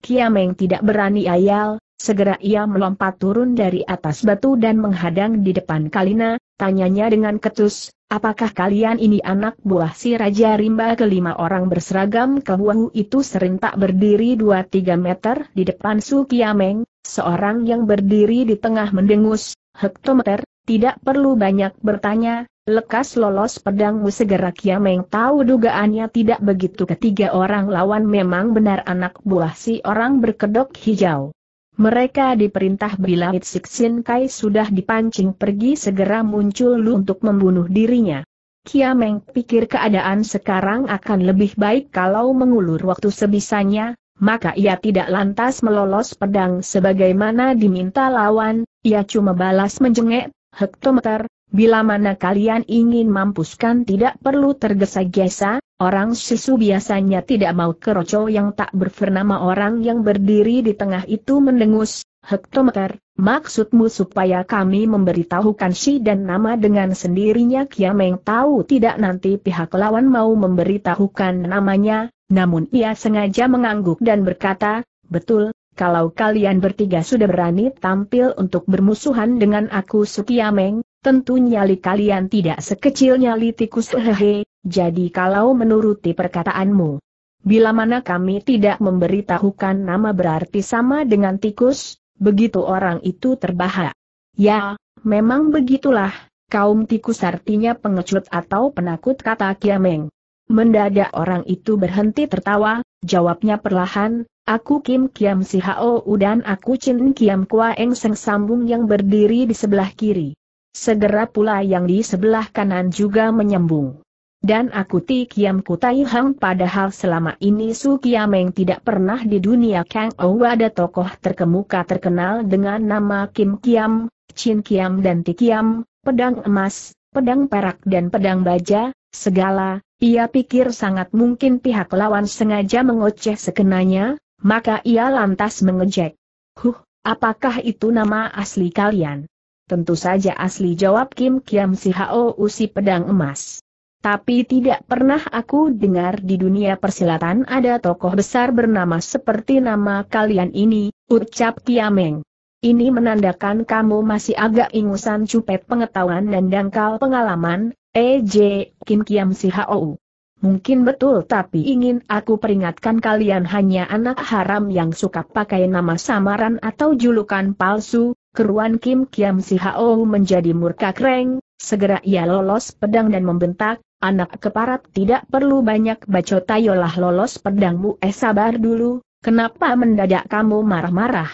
Kiameng tidak berani ayal, Segera ia melompat turun dari atas batu dan menghadang di depan Kalina, tanyanya dengan ketus, apakah kalian ini anak buah si Raja Rimba kelima orang berseragam kehuahu itu serentak berdiri 2-3 meter di depan Su Kiameng, seorang yang berdiri di tengah mendengus, hektometer, tidak perlu banyak bertanya, lekas lolos pedangmu segera Kiameng tahu dugaannya tidak begitu ketiga orang lawan memang benar anak buah si orang berkedok hijau. Mereka diperintah bila Sin Kai sudah dipancing pergi segera muncul Lu untuk membunuh dirinya. Kiameng pikir keadaan sekarang akan lebih baik kalau mengulur waktu sebisanya, maka ia tidak lantas melolos pedang sebagaimana diminta lawan, ia cuma balas menjengek, hektometer, bila mana kalian ingin mampuskan tidak perlu tergesa-gesa, Orang susu biasanya tidak mau keroco yang tak bernama orang yang berdiri di tengah itu mendengus, Hektometer, maksudmu supaya kami memberitahukan si dan nama dengan sendirinya Kiameng tahu tidak nanti pihak lawan mau memberitahukan namanya, namun ia sengaja mengangguk dan berkata, betul, kalau kalian bertiga sudah berani tampil untuk bermusuhan dengan aku Sukiameng, tentu nyali kalian tidak sekecil nyali tikus hehehe, jadi kalau menuruti perkataanmu, bila mana kami tidak memberitahukan nama berarti sama dengan tikus, begitu orang itu terbahak. Ya, memang begitulah, kaum tikus artinya pengecut atau penakut kata Kiameng. Mendadak orang itu berhenti tertawa, jawabnya perlahan, aku Kim Kiam Si Hao dan aku Chin Kiam Kua Eng Seng Sambung yang berdiri di sebelah kiri. Segera pula yang di sebelah kanan juga menyambung. Dan aku Ti Kiam Kutai Hang padahal selama ini Su Kiameng tidak pernah di dunia Kang Ou ada tokoh terkemuka terkenal dengan nama Kim Kiam, Chin Kiam dan Ti Kiam, pedang emas, pedang perak dan pedang baja, segala, ia pikir sangat mungkin pihak lawan sengaja mengoceh sekenanya, maka ia lantas mengejek. Huh, apakah itu nama asli kalian? Tentu saja asli jawab Kim Kiam si Hao Usi pedang emas. Tapi tidak pernah aku dengar di dunia persilatan ada tokoh besar bernama seperti nama kalian ini, ucap Kiameng. Ini menandakan kamu masih agak ingusan cupet pengetahuan dan dangkal pengalaman, EJ, eh, Kim Kiam Si Hou. Mungkin betul tapi ingin aku peringatkan kalian hanya anak haram yang suka pakai nama samaran atau julukan palsu, keruan Kim Kiam Si Hou menjadi murka kreng, segera ia lolos pedang dan membentak, Anak keparat tidak perlu banyak bacot ayolah lolos pedangmu eh sabar dulu, kenapa mendadak kamu marah-marah?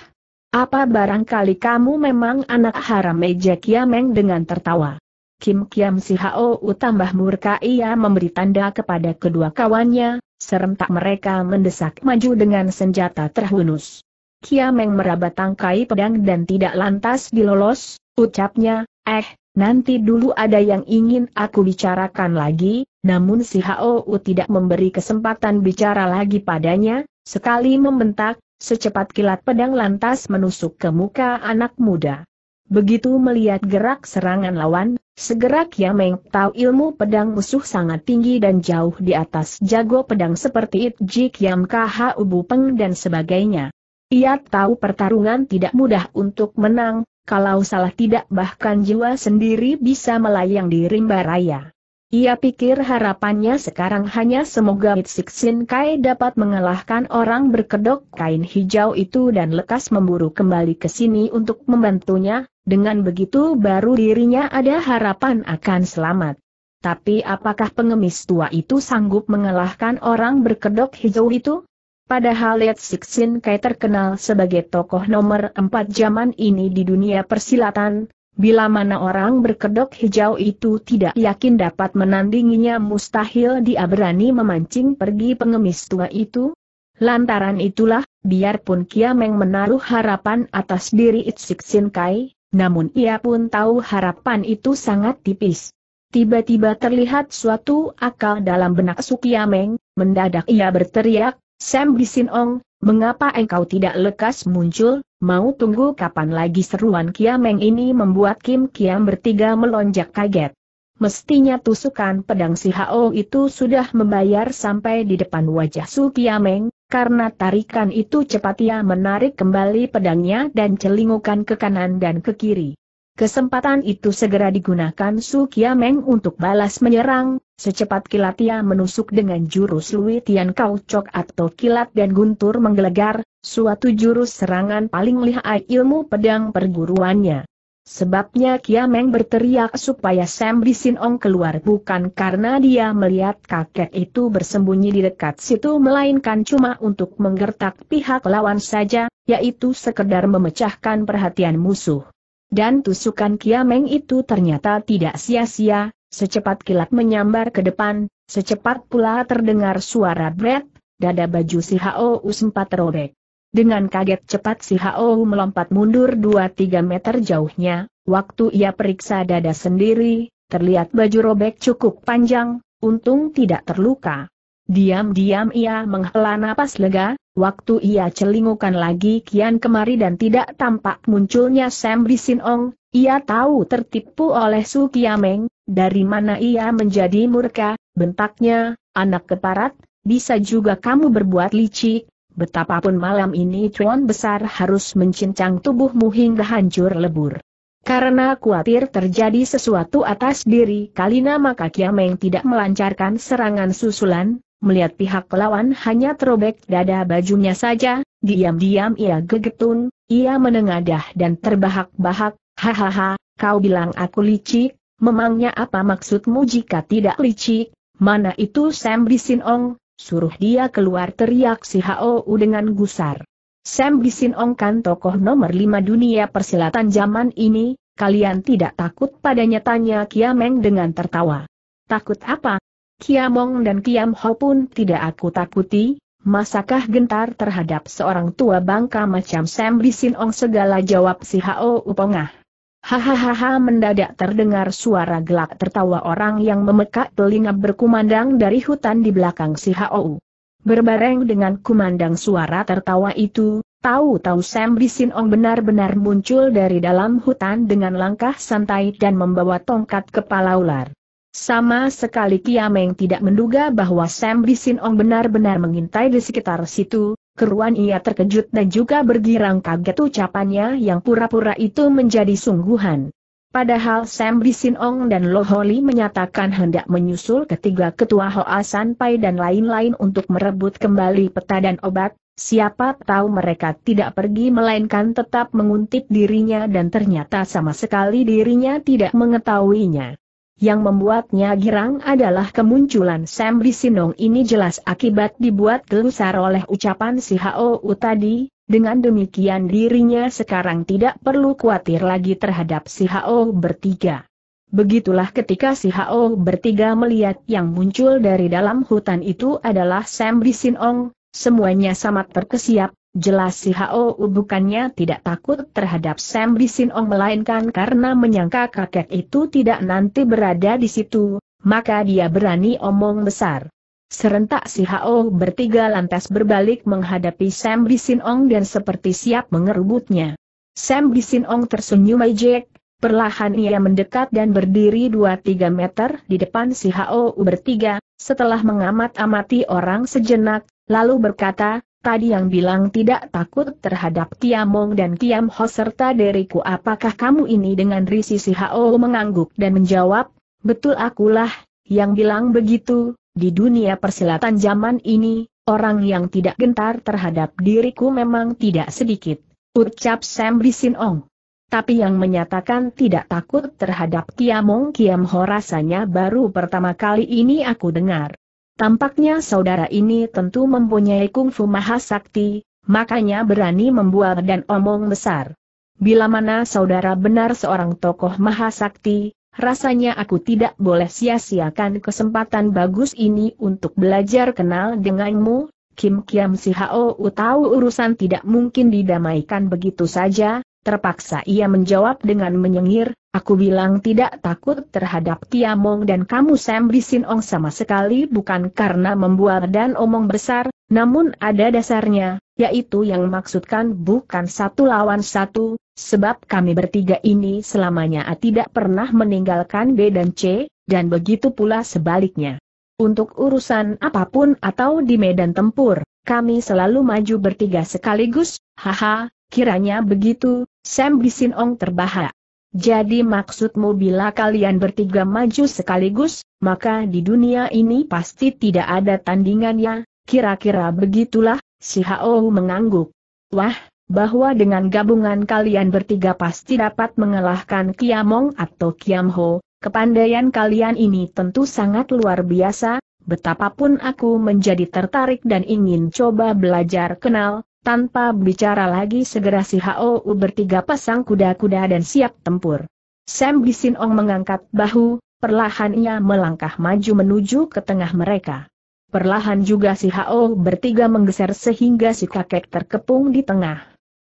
Apa barangkali kamu memang anak haram meja eh, Kiameng dengan tertawa? Kim Kiam Si Hao utambah murka ia memberi tanda kepada kedua kawannya, serentak mereka mendesak maju dengan senjata terhunus. Kiameng meraba tangkai pedang dan tidak lantas dilolos, ucapnya, eh, Nanti dulu ada yang ingin aku bicarakan lagi, namun si Hao tidak memberi kesempatan bicara lagi padanya, sekali membentak, secepat kilat pedang lantas menusuk ke muka anak muda. Begitu melihat gerak serangan lawan, segera Kiameng tahu ilmu pedang musuh sangat tinggi dan jauh di atas jago pedang seperti It Ji Kiam Kha Ubu Peng dan sebagainya. Ia tahu pertarungan tidak mudah untuk menang, kalau salah tidak bahkan jiwa sendiri bisa melayang di rimba raya. Ia pikir harapannya sekarang hanya semoga Sin Kai dapat mengalahkan orang berkedok kain hijau itu dan lekas memburu kembali ke sini untuk membantunya, dengan begitu baru dirinya ada harapan akan selamat. Tapi apakah pengemis tua itu sanggup mengalahkan orang berkedok hijau itu? Padahal Let Sixin Kai terkenal sebagai tokoh nomor empat zaman ini di dunia persilatan, bila mana orang berkedok hijau itu tidak yakin dapat menandinginya mustahil dia berani memancing pergi pengemis tua itu. Lantaran itulah, biarpun Kiameng menaruh harapan atas diri Itsiksin Kai, namun ia pun tahu harapan itu sangat tipis. Tiba-tiba terlihat suatu akal dalam benak Sukiameng, mendadak ia berteriak, Sam Bisinong, mengapa engkau tidak lekas muncul, mau tunggu kapan lagi seruan Kiameng ini membuat Kim Kiam bertiga melonjak kaget. Mestinya tusukan pedang si Hao itu sudah membayar sampai di depan wajah Su Kiameng, karena tarikan itu cepat ia menarik kembali pedangnya dan celingukan ke kanan dan ke kiri. Kesempatan itu segera digunakan Su Kiameng untuk balas menyerang, Secepat kilat ia menusuk dengan jurus Lui Tian Kau Cok atau kilat dan guntur menggelegar, suatu jurus serangan paling lihai ilmu pedang perguruannya. Sebabnya Kia Meng berteriak supaya Sam Ong keluar bukan karena dia melihat kakek itu bersembunyi di dekat situ melainkan cuma untuk menggertak pihak lawan saja, yaitu sekedar memecahkan perhatian musuh. Dan tusukan Kia Meng itu ternyata tidak sia-sia, Secepat kilat menyambar ke depan, secepat pula terdengar suara bret, dada baju si Hou sempat robek. Dengan kaget cepat si Hou melompat mundur 2-3 meter jauhnya, waktu ia periksa dada sendiri, terlihat baju robek cukup panjang, untung tidak terluka. Diam-diam ia menghela napas lega, waktu ia celingukan lagi kian kemari dan tidak tampak munculnya Sam Ong, ia tahu tertipu oleh Su Kiameng, dari mana ia menjadi murka, bentaknya, anak keparat, bisa juga kamu berbuat licik, betapapun malam ini cuan besar harus mencincang tubuhmu hingga hancur lebur. Karena khawatir terjadi sesuatu atas diri Kalina maka Kiameng tidak melancarkan serangan susulan, melihat pihak lawan hanya terobek dada bajunya saja, diam-diam ia gegetun, ia menengadah dan terbahak-bahak, hahaha, kau bilang aku licik, Memangnya apa maksudmu jika tidak licik? Mana itu Sam Bisinong? Suruh dia keluar teriak si Hou dengan gusar. Sam Bisinong kan tokoh nomor lima dunia persilatan zaman ini, kalian tidak takut padanya tanya Kiameng dengan tertawa. Takut apa? Kiamong dan Kiam Ho pun tidak aku takuti, masakah gentar terhadap seorang tua bangka macam Sam Bisinong segala jawab si Hou upongah. Hahaha mendadak terdengar suara gelak tertawa orang yang memekak telinga berkumandang dari hutan di belakang si Hou. Berbareng dengan kumandang suara tertawa itu, tahu-tahu Sam Bisin Ong benar-benar muncul dari dalam hutan dengan langkah santai dan membawa tongkat kepala ular. Sama sekali Kiameng tidak menduga bahwa Sam Bisin Ong benar-benar mengintai di sekitar situ, Keruan ia terkejut dan juga bergirang kaget ucapannya yang pura-pura itu menjadi sungguhan. Padahal Sam Bisinong dan Loholi menyatakan hendak menyusul ketiga ketua Hoa Sanpai dan lain-lain untuk merebut kembali peta dan obat, siapa tahu mereka tidak pergi melainkan tetap menguntit dirinya dan ternyata sama sekali dirinya tidak mengetahuinya. Yang membuatnya girang adalah kemunculan Samrisinong Sinong ini jelas akibat dibuat gelusar oleh ucapan si Hao U tadi, dengan demikian dirinya sekarang tidak perlu khawatir lagi terhadap si Hao bertiga. Begitulah ketika si Hao bertiga melihat yang muncul dari dalam hutan itu adalah Samrisinong, Sinong, semuanya sangat terkesiap, Jelas si Hao bukannya tidak takut terhadap Sam Bisinong melainkan karena menyangka kakek itu tidak nanti berada di situ, maka dia berani omong besar. Serentak si Hao bertiga lantas berbalik menghadapi Sam Bisinong dan seperti siap mengerubutnya. Sam Bisinong tersenyum ejek, perlahan ia mendekat dan berdiri 2-3 meter di depan si Hao bertiga, setelah mengamat-amati orang sejenak, lalu berkata, Tadi yang bilang tidak takut terhadap Tiamong dan Tiam Ho serta deriku apakah kamu ini dengan risi si Hao mengangguk dan menjawab, betul akulah, yang bilang begitu, di dunia persilatan zaman ini, orang yang tidak gentar terhadap diriku memang tidak sedikit, ucap Sam Bisin Ong. Tapi yang menyatakan tidak takut terhadap Tiamong Kiam Ho rasanya baru pertama kali ini aku dengar. Tampaknya saudara ini tentu mempunyai kungfu mahasakti, makanya berani membuat dan omong besar. Bila mana saudara benar seorang tokoh mahasakti, rasanya aku tidak boleh sia-siakan kesempatan bagus ini untuk belajar kenal denganmu, Kim Kiam Si Hao tahu urusan tidak mungkin didamaikan begitu saja, Terpaksa ia menjawab dengan menyengir, aku bilang tidak takut terhadap Tiamong dan kamu Sam Ong sama sekali bukan karena membuat dan omong besar, namun ada dasarnya, yaitu yang maksudkan bukan satu lawan satu, sebab kami bertiga ini selamanya tidak pernah meninggalkan B dan C, dan begitu pula sebaliknya. Untuk urusan apapun atau di medan tempur, kami selalu maju bertiga sekaligus, haha, Kiranya begitu, Sam Bisinong terbahak. Jadi maksudmu bila kalian bertiga maju sekaligus, maka di dunia ini pasti tidak ada tandingannya, kira-kira begitulah, si Hao mengangguk. Wah, bahwa dengan gabungan kalian bertiga pasti dapat mengalahkan Kiamong atau Kiamho, kepandaian kalian ini tentu sangat luar biasa, betapapun aku menjadi tertarik dan ingin coba belajar kenal, tanpa bicara lagi segera si Hou bertiga pasang kuda-kuda dan siap tempur. Sam Bisin Ong mengangkat bahu, perlahan ia melangkah maju menuju ke tengah mereka. Perlahan juga si Hao bertiga menggeser sehingga si kakek terkepung di tengah.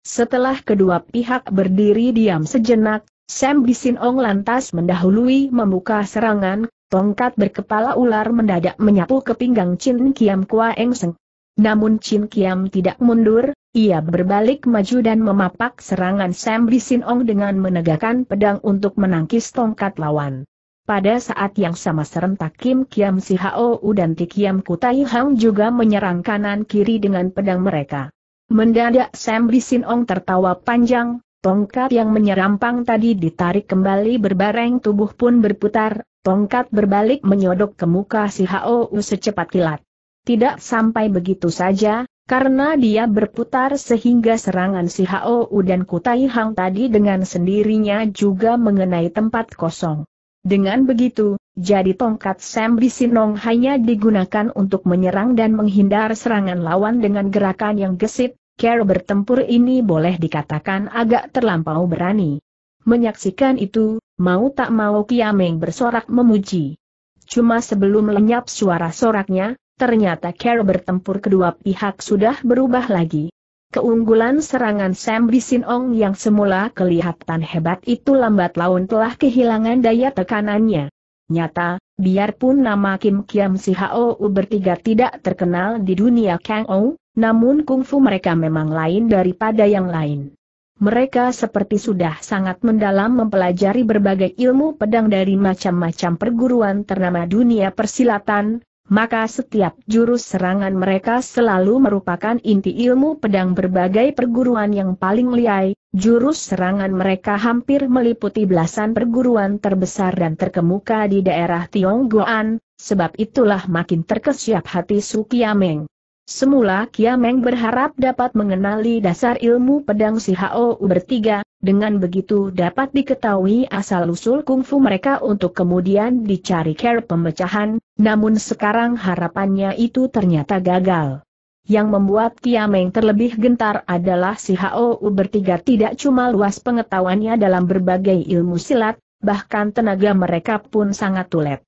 Setelah kedua pihak berdiri diam sejenak, Sam Bisin Ong lantas mendahului membuka serangan, tongkat berkepala ular mendadak menyapu ke pinggang Chin Kiam Kua Eng Seng. Namun Chin Kiam tidak mundur, ia berbalik maju dan memapak serangan Sam Sin-ong dengan menegakkan pedang untuk menangkis tongkat lawan. Pada saat yang sama serentak Kim Kiam Si Si-ho-u dan Ti Kiam Kutai Hang juga menyerang kanan-kiri dengan pedang mereka. Mendadak Sam Sin-ong tertawa panjang, tongkat yang menyerampang tadi ditarik kembali berbareng tubuh pun berputar, tongkat berbalik menyodok ke muka Si u secepat kilat tidak sampai begitu saja, karena dia berputar sehingga serangan si Hao U dan Kutai Hang tadi dengan sendirinya juga mengenai tempat kosong. Dengan begitu, jadi tongkat Sam Sinong hanya digunakan untuk menyerang dan menghindar serangan lawan dengan gerakan yang gesit, Care bertempur ini boleh dikatakan agak terlampau berani. Menyaksikan itu, mau tak mau Kiameng bersorak memuji. Cuma sebelum lenyap suara soraknya, ternyata cara bertempur kedua pihak sudah berubah lagi. Keunggulan serangan Sam Bisinong yang semula kelihatan hebat itu lambat laun telah kehilangan daya tekanannya. Nyata, biarpun nama Kim Kiam Si Hao bertiga tidak terkenal di dunia Kang Ou, namun kungfu mereka memang lain daripada yang lain. Mereka seperti sudah sangat mendalam mempelajari berbagai ilmu pedang dari macam-macam perguruan ternama dunia persilatan, maka setiap jurus serangan mereka selalu merupakan inti ilmu pedang berbagai perguruan yang paling liai, jurus serangan mereka hampir meliputi belasan perguruan terbesar dan terkemuka di daerah Tionggoan, sebab itulah makin terkesiap hati Sukiameng. Semula Kiameng berharap dapat mengenali dasar ilmu pedang si Hao bertiga, dengan begitu dapat diketahui asal-usul kungfu mereka untuk kemudian dicari care pemecahan, namun sekarang harapannya itu ternyata gagal. Yang membuat Kiameng terlebih gentar adalah si Hao bertiga tidak cuma luas pengetahuannya dalam berbagai ilmu silat, bahkan tenaga mereka pun sangat tulet.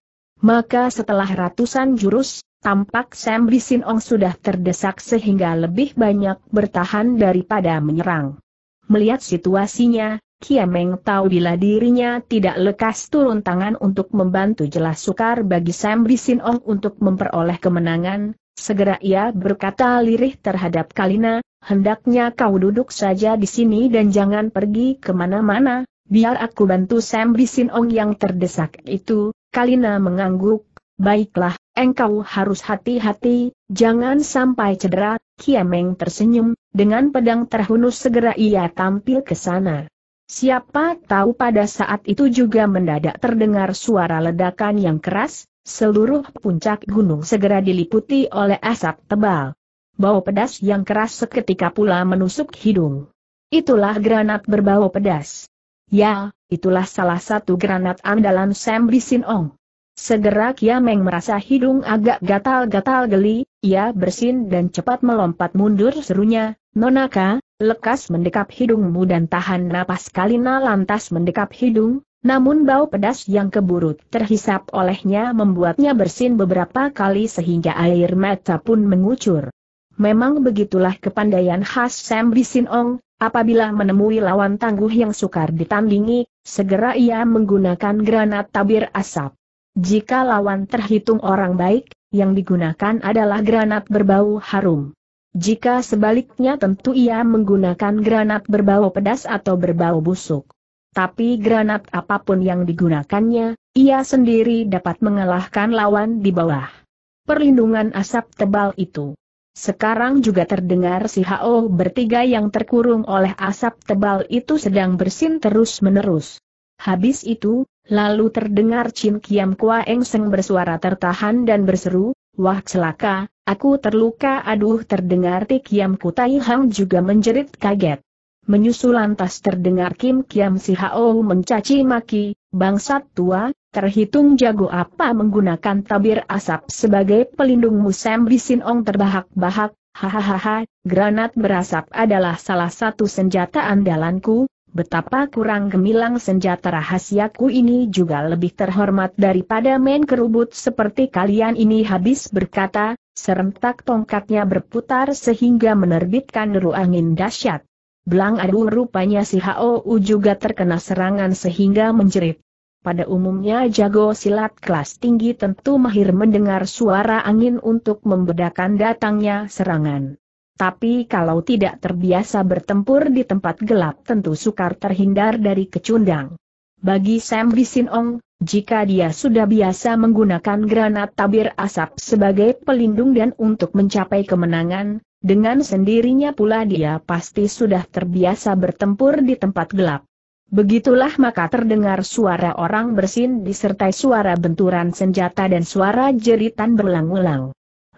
Maka setelah ratusan jurus, Tampak Sam Bisinong sudah terdesak sehingga lebih banyak bertahan daripada menyerang. Melihat situasinya, Kiameng tahu bila dirinya tidak lekas turun tangan untuk membantu jelas sukar bagi Sam Bisinong untuk memperoleh kemenangan, segera ia berkata lirih terhadap Kalina, hendaknya kau duduk saja di sini dan jangan pergi kemana-mana, biar aku bantu Sam Bisinong yang terdesak itu, Kalina mengangguk, baiklah, engkau harus hati-hati, jangan sampai cedera, Kiameng tersenyum, dengan pedang terhunus segera ia tampil ke sana. Siapa tahu pada saat itu juga mendadak terdengar suara ledakan yang keras, seluruh puncak gunung segera diliputi oleh asap tebal. Bau pedas yang keras seketika pula menusuk hidung. Itulah granat berbau pedas. Ya, itulah salah satu granat andalan Sam Ong. Segera Kiameng merasa hidung agak gatal-gatal geli, ia bersin dan cepat melompat mundur serunya, Nonaka, lekas mendekap hidungmu dan tahan napas Kalina lantas mendekap hidung, namun bau pedas yang keburu terhisap olehnya membuatnya bersin beberapa kali sehingga air mata pun mengucur. Memang begitulah kepandaian khas Sam Bisinong, apabila menemui lawan tangguh yang sukar ditandingi, segera ia menggunakan granat tabir asap. Jika lawan terhitung orang baik, yang digunakan adalah granat berbau harum. Jika sebaliknya tentu ia menggunakan granat berbau pedas atau berbau busuk. Tapi granat apapun yang digunakannya, ia sendiri dapat mengalahkan lawan di bawah. Perlindungan asap tebal itu. Sekarang juga terdengar si Hao bertiga yang terkurung oleh asap tebal itu sedang bersin terus-menerus. Habis itu, lalu terdengar Chin Kiam Kua Eng Seng bersuara tertahan dan berseru, Wah celaka, aku terluka aduh terdengar Ti Kiam Kutai Hang juga menjerit kaget. Menyusul lantas terdengar Kim Kiam Si Hao mencaci maki, bangsat tua, terhitung jago apa menggunakan tabir asap sebagai pelindungmu Sam Bisin Ong terbahak-bahak, hahaha, granat berasap adalah salah satu senjata andalanku, Betapa kurang gemilang senjata rahasiaku ini juga lebih terhormat daripada main kerubut seperti kalian ini habis berkata, serentak tongkatnya berputar sehingga menerbitkan deru angin dahsyat. Belang adu rupanya si Hou juga terkena serangan sehingga menjerit. Pada umumnya jago silat kelas tinggi tentu mahir mendengar suara angin untuk membedakan datangnya serangan. Tapi kalau tidak terbiasa bertempur di tempat gelap tentu sukar terhindar dari kecundang. Bagi Sam Bisinong, jika dia sudah biasa menggunakan granat tabir asap sebagai pelindung dan untuk mencapai kemenangan, dengan sendirinya pula dia pasti sudah terbiasa bertempur di tempat gelap. Begitulah maka terdengar suara orang bersin disertai suara benturan senjata dan suara jeritan berulang ulang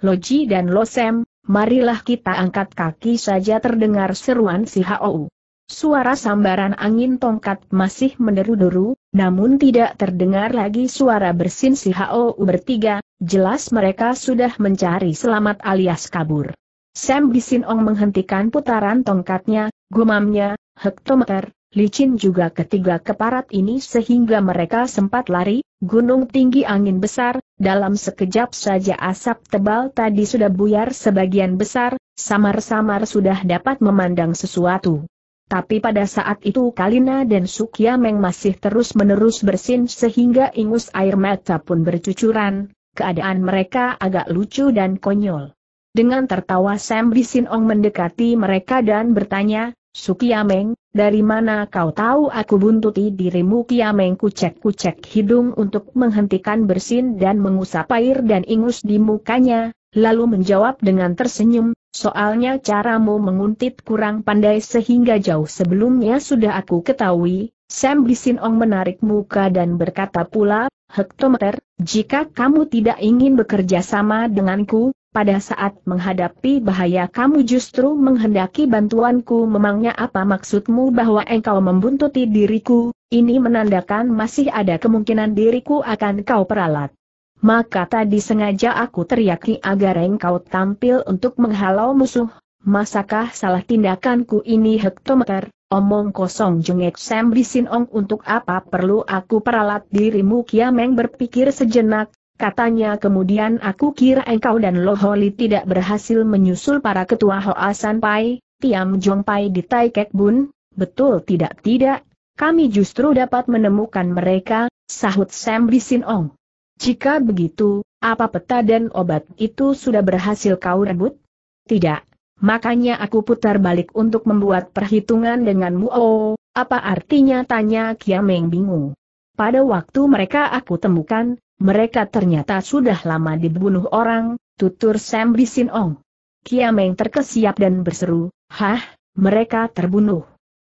Loji dan Losem, marilah kita angkat kaki saja terdengar seruan si Hou. Suara sambaran angin tongkat masih meneru deru namun tidak terdengar lagi suara bersin si Hou bertiga, jelas mereka sudah mencari selamat alias kabur. Sam Bisin Ong menghentikan putaran tongkatnya, gumamnya, hektometer, licin juga ketiga keparat ini sehingga mereka sempat lari, Gunung tinggi angin besar, dalam sekejap saja asap tebal tadi sudah buyar sebagian besar, samar-samar sudah dapat memandang sesuatu. Tapi pada saat itu Kalina dan Meng masih terus-menerus bersin sehingga ingus air mata pun bercucuran, keadaan mereka agak lucu dan konyol. Dengan tertawa Sam Bisinong mendekati mereka dan bertanya, Meng. Dari mana kau tahu aku buntuti dirimu Kiameng kucek-kucek hidung untuk menghentikan bersin dan mengusap air dan ingus di mukanya, lalu menjawab dengan tersenyum, soalnya caramu menguntit kurang pandai sehingga jauh sebelumnya sudah aku ketahui, Sam Bisinong menarik muka dan berkata pula, Hektometer, jika kamu tidak ingin bekerja sama denganku, pada saat menghadapi bahaya kamu justru menghendaki bantuanku memangnya apa maksudmu bahwa engkau membuntuti diriku, ini menandakan masih ada kemungkinan diriku akan kau peralat. Maka tadi sengaja aku teriaki agar engkau tampil untuk menghalau musuh, masakah salah tindakanku ini hektometer, omong kosong jengek Sam ong untuk apa perlu aku peralat dirimu Kiameng berpikir sejenak, Katanya kemudian aku kira engkau dan Loholi tidak berhasil menyusul para ketua Hoa Sanpai, Tiam pai di Tai Kek Bun, betul tidak-tidak, kami justru dapat menemukan mereka, sahut Sam ong. Jika begitu, apa peta dan obat itu sudah berhasil kau rebut? Tidak, makanya aku putar balik untuk membuat perhitungan denganmu. Oh, apa artinya tanya Kiameng bingung. Pada waktu mereka aku temukan, mereka ternyata sudah lama dibunuh orang, tutur Sam Ong. Kiameng terkesiap dan berseru, Hah, mereka terbunuh.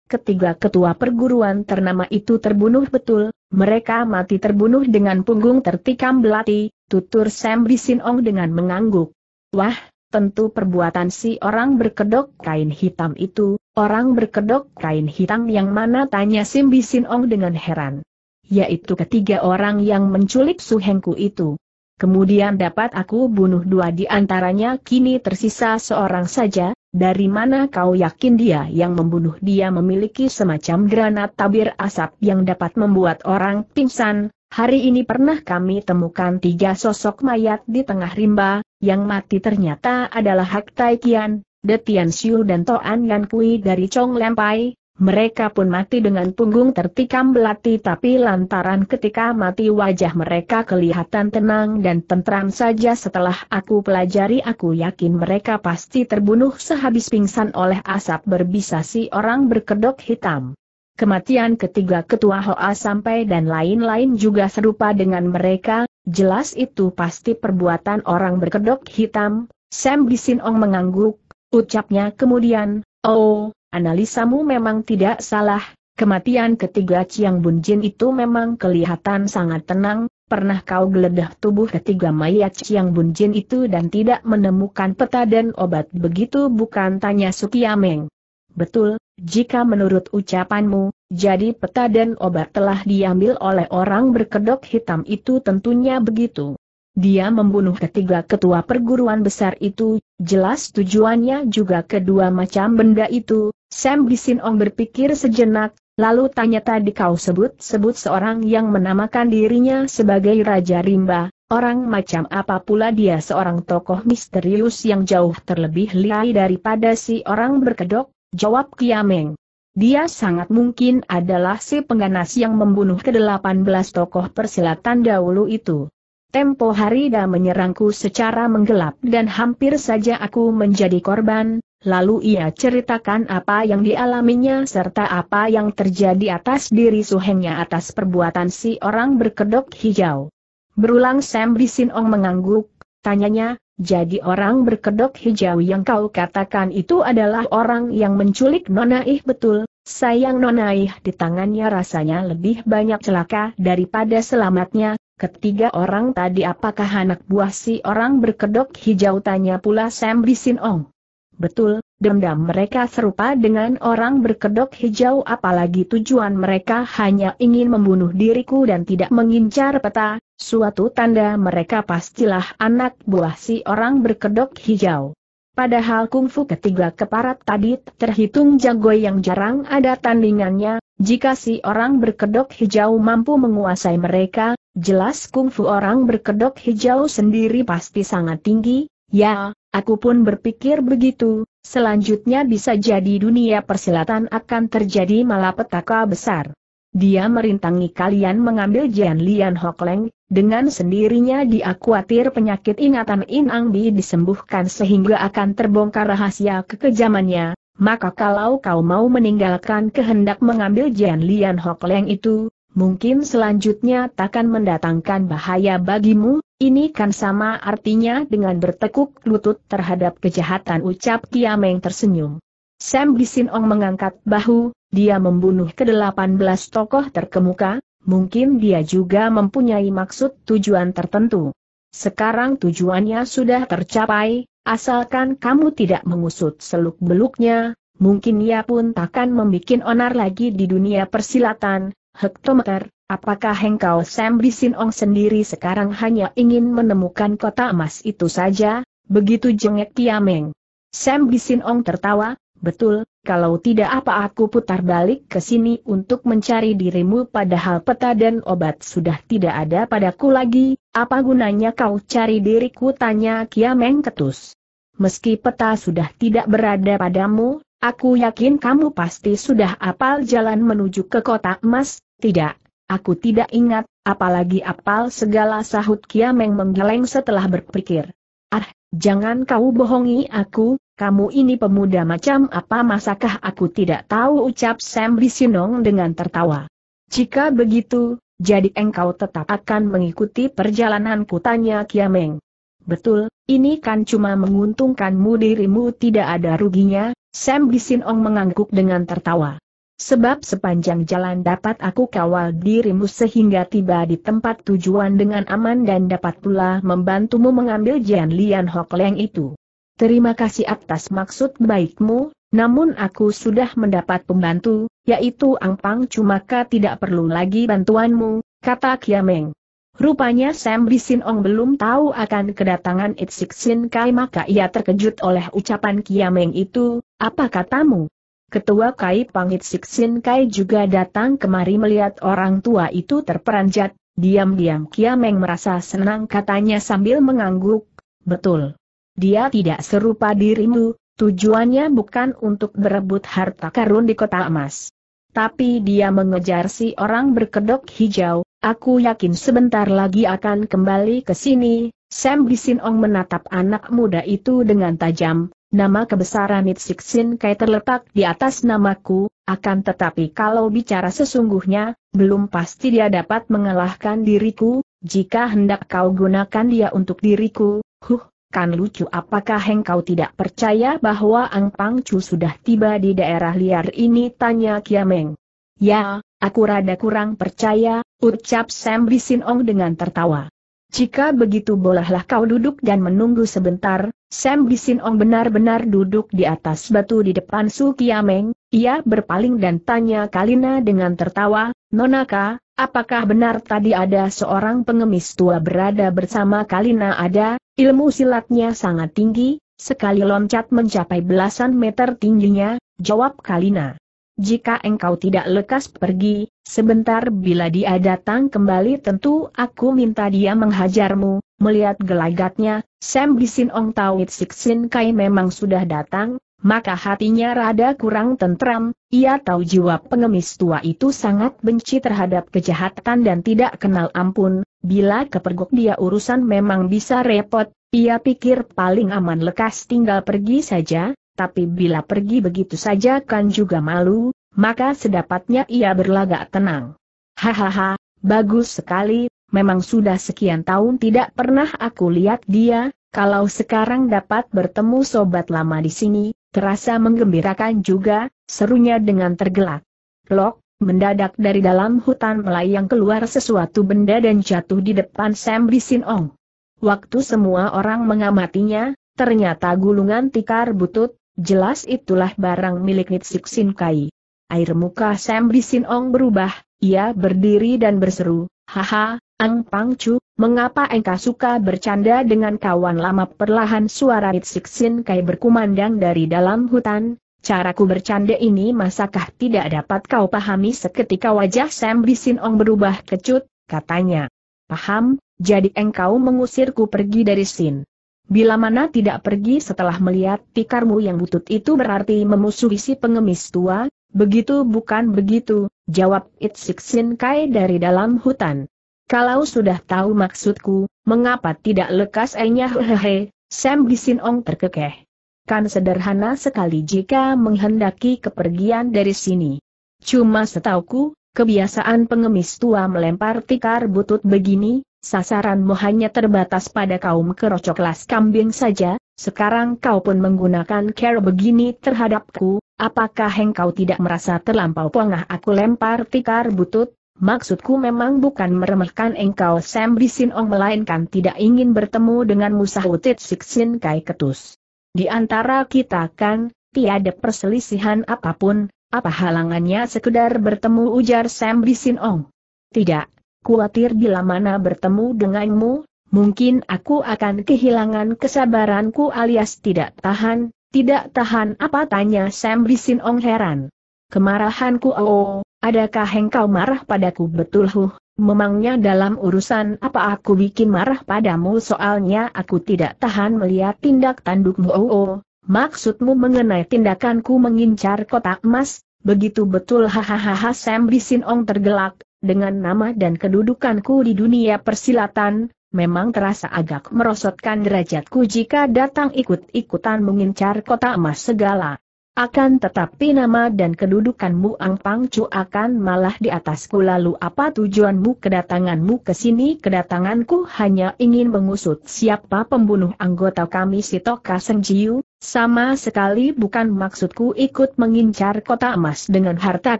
Ketiga ketua perguruan ternama itu terbunuh betul, mereka mati terbunuh dengan punggung tertikam belati, tutur Sam Ong dengan mengangguk. Wah, tentu perbuatan si orang berkedok kain hitam itu, orang berkedok kain hitam yang mana tanya Sim Ong dengan heran yaitu ketiga orang yang menculik Suhengku itu. Kemudian dapat aku bunuh dua di antaranya kini tersisa seorang saja, dari mana kau yakin dia yang membunuh dia memiliki semacam granat tabir asap yang dapat membuat orang pingsan, hari ini pernah kami temukan tiga sosok mayat di tengah rimba, yang mati ternyata adalah Hak Tai Kian, Detian Siu dan Toan Yan Kui dari Chong Lempai, mereka pun mati dengan punggung tertikam belati tapi lantaran ketika mati wajah mereka kelihatan tenang dan tentram saja setelah aku pelajari aku yakin mereka pasti terbunuh sehabis pingsan oleh asap berbisa si orang berkedok hitam. Kematian ketiga ketua Hoa sampai dan lain-lain juga serupa dengan mereka, jelas itu pasti perbuatan orang berkedok hitam, Sam Bisinong mengangguk, ucapnya kemudian, oh, Analisamu memang tidak salah, kematian ketiga Chiang Bun Jin itu memang kelihatan sangat tenang, pernah kau geledah tubuh ketiga mayat Chiang Bun Jin itu dan tidak menemukan peta dan obat begitu bukan tanya Sukiameng. Betul, jika menurut ucapanmu, jadi peta dan obat telah diambil oleh orang berkedok hitam itu tentunya begitu. Dia membunuh ketiga ketua perguruan besar itu, jelas tujuannya juga kedua macam benda itu. Sam Bisinong berpikir sejenak, lalu tanya tadi kau sebut-sebut seorang yang menamakan dirinya sebagai Raja Rimba, orang macam apa pula dia seorang tokoh misterius yang jauh terlebih liai daripada si orang berkedok, jawab Kiameng. Dia sangat mungkin adalah si pengganas yang membunuh ke-18 tokoh persilatan dahulu itu. Tempo hari dia menyerangku secara menggelap dan hampir saja aku menjadi korban, lalu ia ceritakan apa yang dialaminya serta apa yang terjadi atas diri suhengnya atas perbuatan si orang berkedok hijau. Berulang Sam Bisinong mengangguk, tanyanya, jadi orang berkedok hijau yang kau katakan itu adalah orang yang menculik Nonaih betul, sayang Nonaih di tangannya rasanya lebih banyak celaka daripada selamatnya, Ketiga orang tadi apakah anak buah si orang berkedok hijau tanya pula Sam Bisin Ong. Betul, dendam mereka serupa dengan orang berkedok hijau apalagi tujuan mereka hanya ingin membunuh diriku dan tidak mengincar peta, suatu tanda mereka pastilah anak buah si orang berkedok hijau. Padahal kungfu ketiga keparat tadi terhitung jago yang jarang ada tandingannya, jika si orang berkedok hijau mampu menguasai mereka, Jelas kungfu orang berkedok hijau sendiri pasti sangat tinggi, ya, aku pun berpikir begitu, selanjutnya bisa jadi dunia persilatan akan terjadi malapetaka besar. Dia merintangi kalian mengambil Jian Lian Hokleng, dengan sendirinya dia khawatir penyakit ingatan Inang Bi disembuhkan sehingga akan terbongkar rahasia kekejamannya, maka kalau kau mau meninggalkan kehendak mengambil Jian Lian Hokleng itu, mungkin selanjutnya takkan mendatangkan bahaya bagimu, ini kan sama artinya dengan bertekuk lutut terhadap kejahatan ucap Kiameng tersenyum. Sam Ong mengangkat bahu, dia membunuh ke-18 tokoh terkemuka, mungkin dia juga mempunyai maksud tujuan tertentu. Sekarang tujuannya sudah tercapai, asalkan kamu tidak mengusut seluk-beluknya, mungkin ia pun takkan membuat onar lagi di dunia persilatan, Hektometer, apakah engkau Sam Bisinong sendiri sekarang hanya ingin menemukan kota emas itu saja? Begitu jengek Kiameng. Sam Bisinong tertawa, betul, kalau tidak apa aku putar balik ke sini untuk mencari dirimu padahal peta dan obat sudah tidak ada padaku lagi, apa gunanya kau cari diriku tanya Kiameng ketus. Meski peta sudah tidak berada padamu, Aku yakin kamu pasti sudah apal jalan menuju ke kota emas, tidak? Aku tidak ingat, apalagi apal segala sahut Kiameng menggeleng setelah berpikir. Ah, jangan kau bohongi aku, kamu ini pemuda macam apa masakah aku tidak tahu ucap Sam Bisinong dengan tertawa. Jika begitu, jadi engkau tetap akan mengikuti perjalananku tanya Kiameng. Betul, ini kan cuma menguntungkanmu dirimu tidak ada ruginya, Sam Ong mengangguk dengan tertawa. Sebab sepanjang jalan dapat aku kawal dirimu sehingga tiba di tempat tujuan dengan aman dan dapat pula membantumu mengambil Jian Lian Hok Leng itu. Terima kasih atas maksud baikmu, namun aku sudah mendapat pembantu, yaitu Ang Pang Cumaka tidak perlu lagi bantuanmu, kata Kiameng. Rupanya Sam Bisinong belum tahu akan kedatangan Sin Kai maka ia terkejut oleh ucapan Kiameng itu, apa katamu? Ketua Kai Pangit Sin Kai juga datang kemari melihat orang tua itu terperanjat, diam-diam Kiameng merasa senang katanya sambil mengangguk, betul. Dia tidak serupa dirimu, tujuannya bukan untuk berebut harta karun di kota emas. Tapi dia mengejar si orang berkedok hijau, Aku yakin sebentar lagi akan kembali ke sini. Sam Bisinong menatap anak muda itu dengan tajam. Nama kebesaran Nitsiksin Kai terletak di atas namaku, akan tetapi kalau bicara sesungguhnya, belum pasti dia dapat mengalahkan diriku, jika hendak kau gunakan dia untuk diriku, huh, kan lucu apakah engkau tidak percaya bahwa Ang Pangcu sudah tiba di daerah liar ini tanya Kiameng. Ya, aku rada kurang percaya, ucap Sam Bisinong dengan tertawa. Jika begitu bolehlah kau duduk dan menunggu sebentar, Sam Bisinong benar-benar duduk di atas batu di depan Su Kiameng, ia berpaling dan tanya Kalina dengan tertawa, Nonaka, apakah benar tadi ada seorang pengemis tua berada bersama Kalina ada, ilmu silatnya sangat tinggi, sekali loncat mencapai belasan meter tingginya, jawab Kalina jika engkau tidak lekas pergi, sebentar bila dia datang kembali tentu aku minta dia menghajarmu, melihat gelagatnya, Sam Bisin Ong Tawit Siksin Kai memang sudah datang, maka hatinya rada kurang tentram, ia tahu jiwa pengemis tua itu sangat benci terhadap kejahatan dan tidak kenal ampun, bila kepergok dia urusan memang bisa repot, ia pikir paling aman lekas tinggal pergi saja, tapi bila pergi begitu saja kan juga malu, maka sedapatnya ia berlagak tenang. Hahaha, bagus sekali, memang sudah sekian tahun tidak pernah aku lihat dia, kalau sekarang dapat bertemu sobat lama di sini, terasa menggembirakan juga, serunya dengan tergelak. Lok, mendadak dari dalam hutan melayang keluar sesuatu benda dan jatuh di depan Sam Bisinong. Waktu semua orang mengamatinya, ternyata gulungan tikar butut, Jelas itulah barang milik Nitsik Sin Kai. Air muka Sam Ong berubah, ia berdiri dan berseru, Haha, Ang Pang Pangcu, mengapa engkau suka bercanda dengan kawan lama perlahan suara Nitsik Sin Kai berkumandang dari dalam hutan, caraku bercanda ini masakah tidak dapat kau pahami seketika wajah Sam Ong berubah kecut, katanya. Paham, jadi engkau mengusirku pergi dari Sin. Bila mana tidak pergi setelah melihat tikarmu yang butut itu berarti memusuhi si pengemis tua, begitu bukan begitu, jawab Itsik Sin Kai dari dalam hutan. Kalau sudah tahu maksudku, mengapa tidak lekas enya hehehe, Sam Gisin Ong terkekeh. Kan sederhana sekali jika menghendaki kepergian dari sini. Cuma setauku, kebiasaan pengemis tua melempar tikar butut begini, Sasaranmu hanya terbatas pada kaum kerocok las kambing saja, sekarang kau pun menggunakan care begini terhadapku, apakah engkau tidak merasa terlampau pongah aku lempar tikar butut? Maksudku memang bukan meremehkan engkau Sam Bisinong melainkan tidak ingin bertemu dengan Musahutit Siksin Kai Ketus. Di antara kita kan, tiada perselisihan apapun, apa halangannya sekedar bertemu ujar Sam Bisinong. Tidak, Kuatir bila mana bertemu denganmu, mungkin aku akan kehilangan kesabaranku alias tidak tahan, tidak tahan apa tanya Sam Bisin Ong heran. Kemarahanku oh, adakah engkau marah padaku betul huh, memangnya dalam urusan apa aku bikin marah padamu soalnya aku tidak tahan melihat tindak tandukmu oh, oh. maksudmu mengenai tindakanku mengincar kotak emas, begitu betul hahaha Sam Bisin Ong tergelak, dengan nama dan kedudukanku di dunia persilatan, memang terasa agak merosotkan derajatku jika datang ikut-ikutan mengincar kota emas segala. Akan tetapi nama dan kedudukanmu Ang Pangcu akan malah di atasku lalu apa tujuanmu kedatanganmu ke sini kedatanganku hanya ingin mengusut siapa pembunuh anggota kami si Toka Sengjiu, sama sekali bukan maksudku ikut mengincar kota emas dengan harta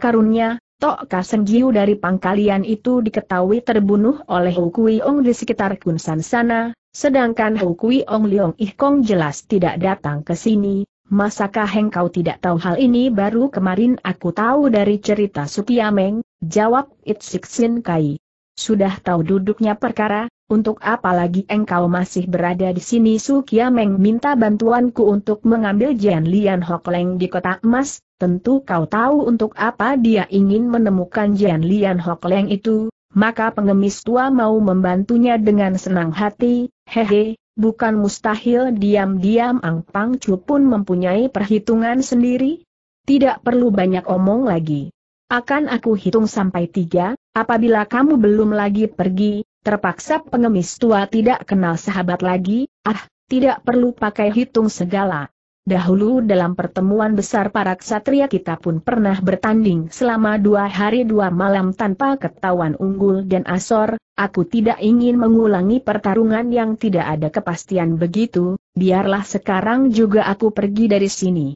karunnya, Tok Kasenggiu dari pangkalian itu diketahui terbunuh oleh Hu Kui Ong di sekitar Kunsan sana, sedangkan Hu Kui Ong Liong Ih jelas tidak datang ke sini, Masakah engkau tidak tahu hal ini baru kemarin aku tahu dari cerita Sukiameng, jawab Itsiksin Kai. Sudah tahu duduknya perkara, untuk apa lagi engkau masih berada di sini Sukiameng minta bantuanku untuk mengambil Jian Lian Hokleng di kota emas, Tentu kau tahu untuk apa dia ingin menemukan Jian Lian Hok Leng itu, maka pengemis tua mau membantunya dengan senang hati, hehe, bukan mustahil diam-diam Ang Pang Chu pun mempunyai perhitungan sendiri? Tidak perlu banyak omong lagi. Akan aku hitung sampai tiga, apabila kamu belum lagi pergi, terpaksa pengemis tua tidak kenal sahabat lagi, ah, tidak perlu pakai hitung segala. Dahulu dalam pertemuan besar para ksatria kita pun pernah bertanding selama dua hari dua malam tanpa ketahuan unggul dan asor, aku tidak ingin mengulangi pertarungan yang tidak ada kepastian begitu, biarlah sekarang juga aku pergi dari sini.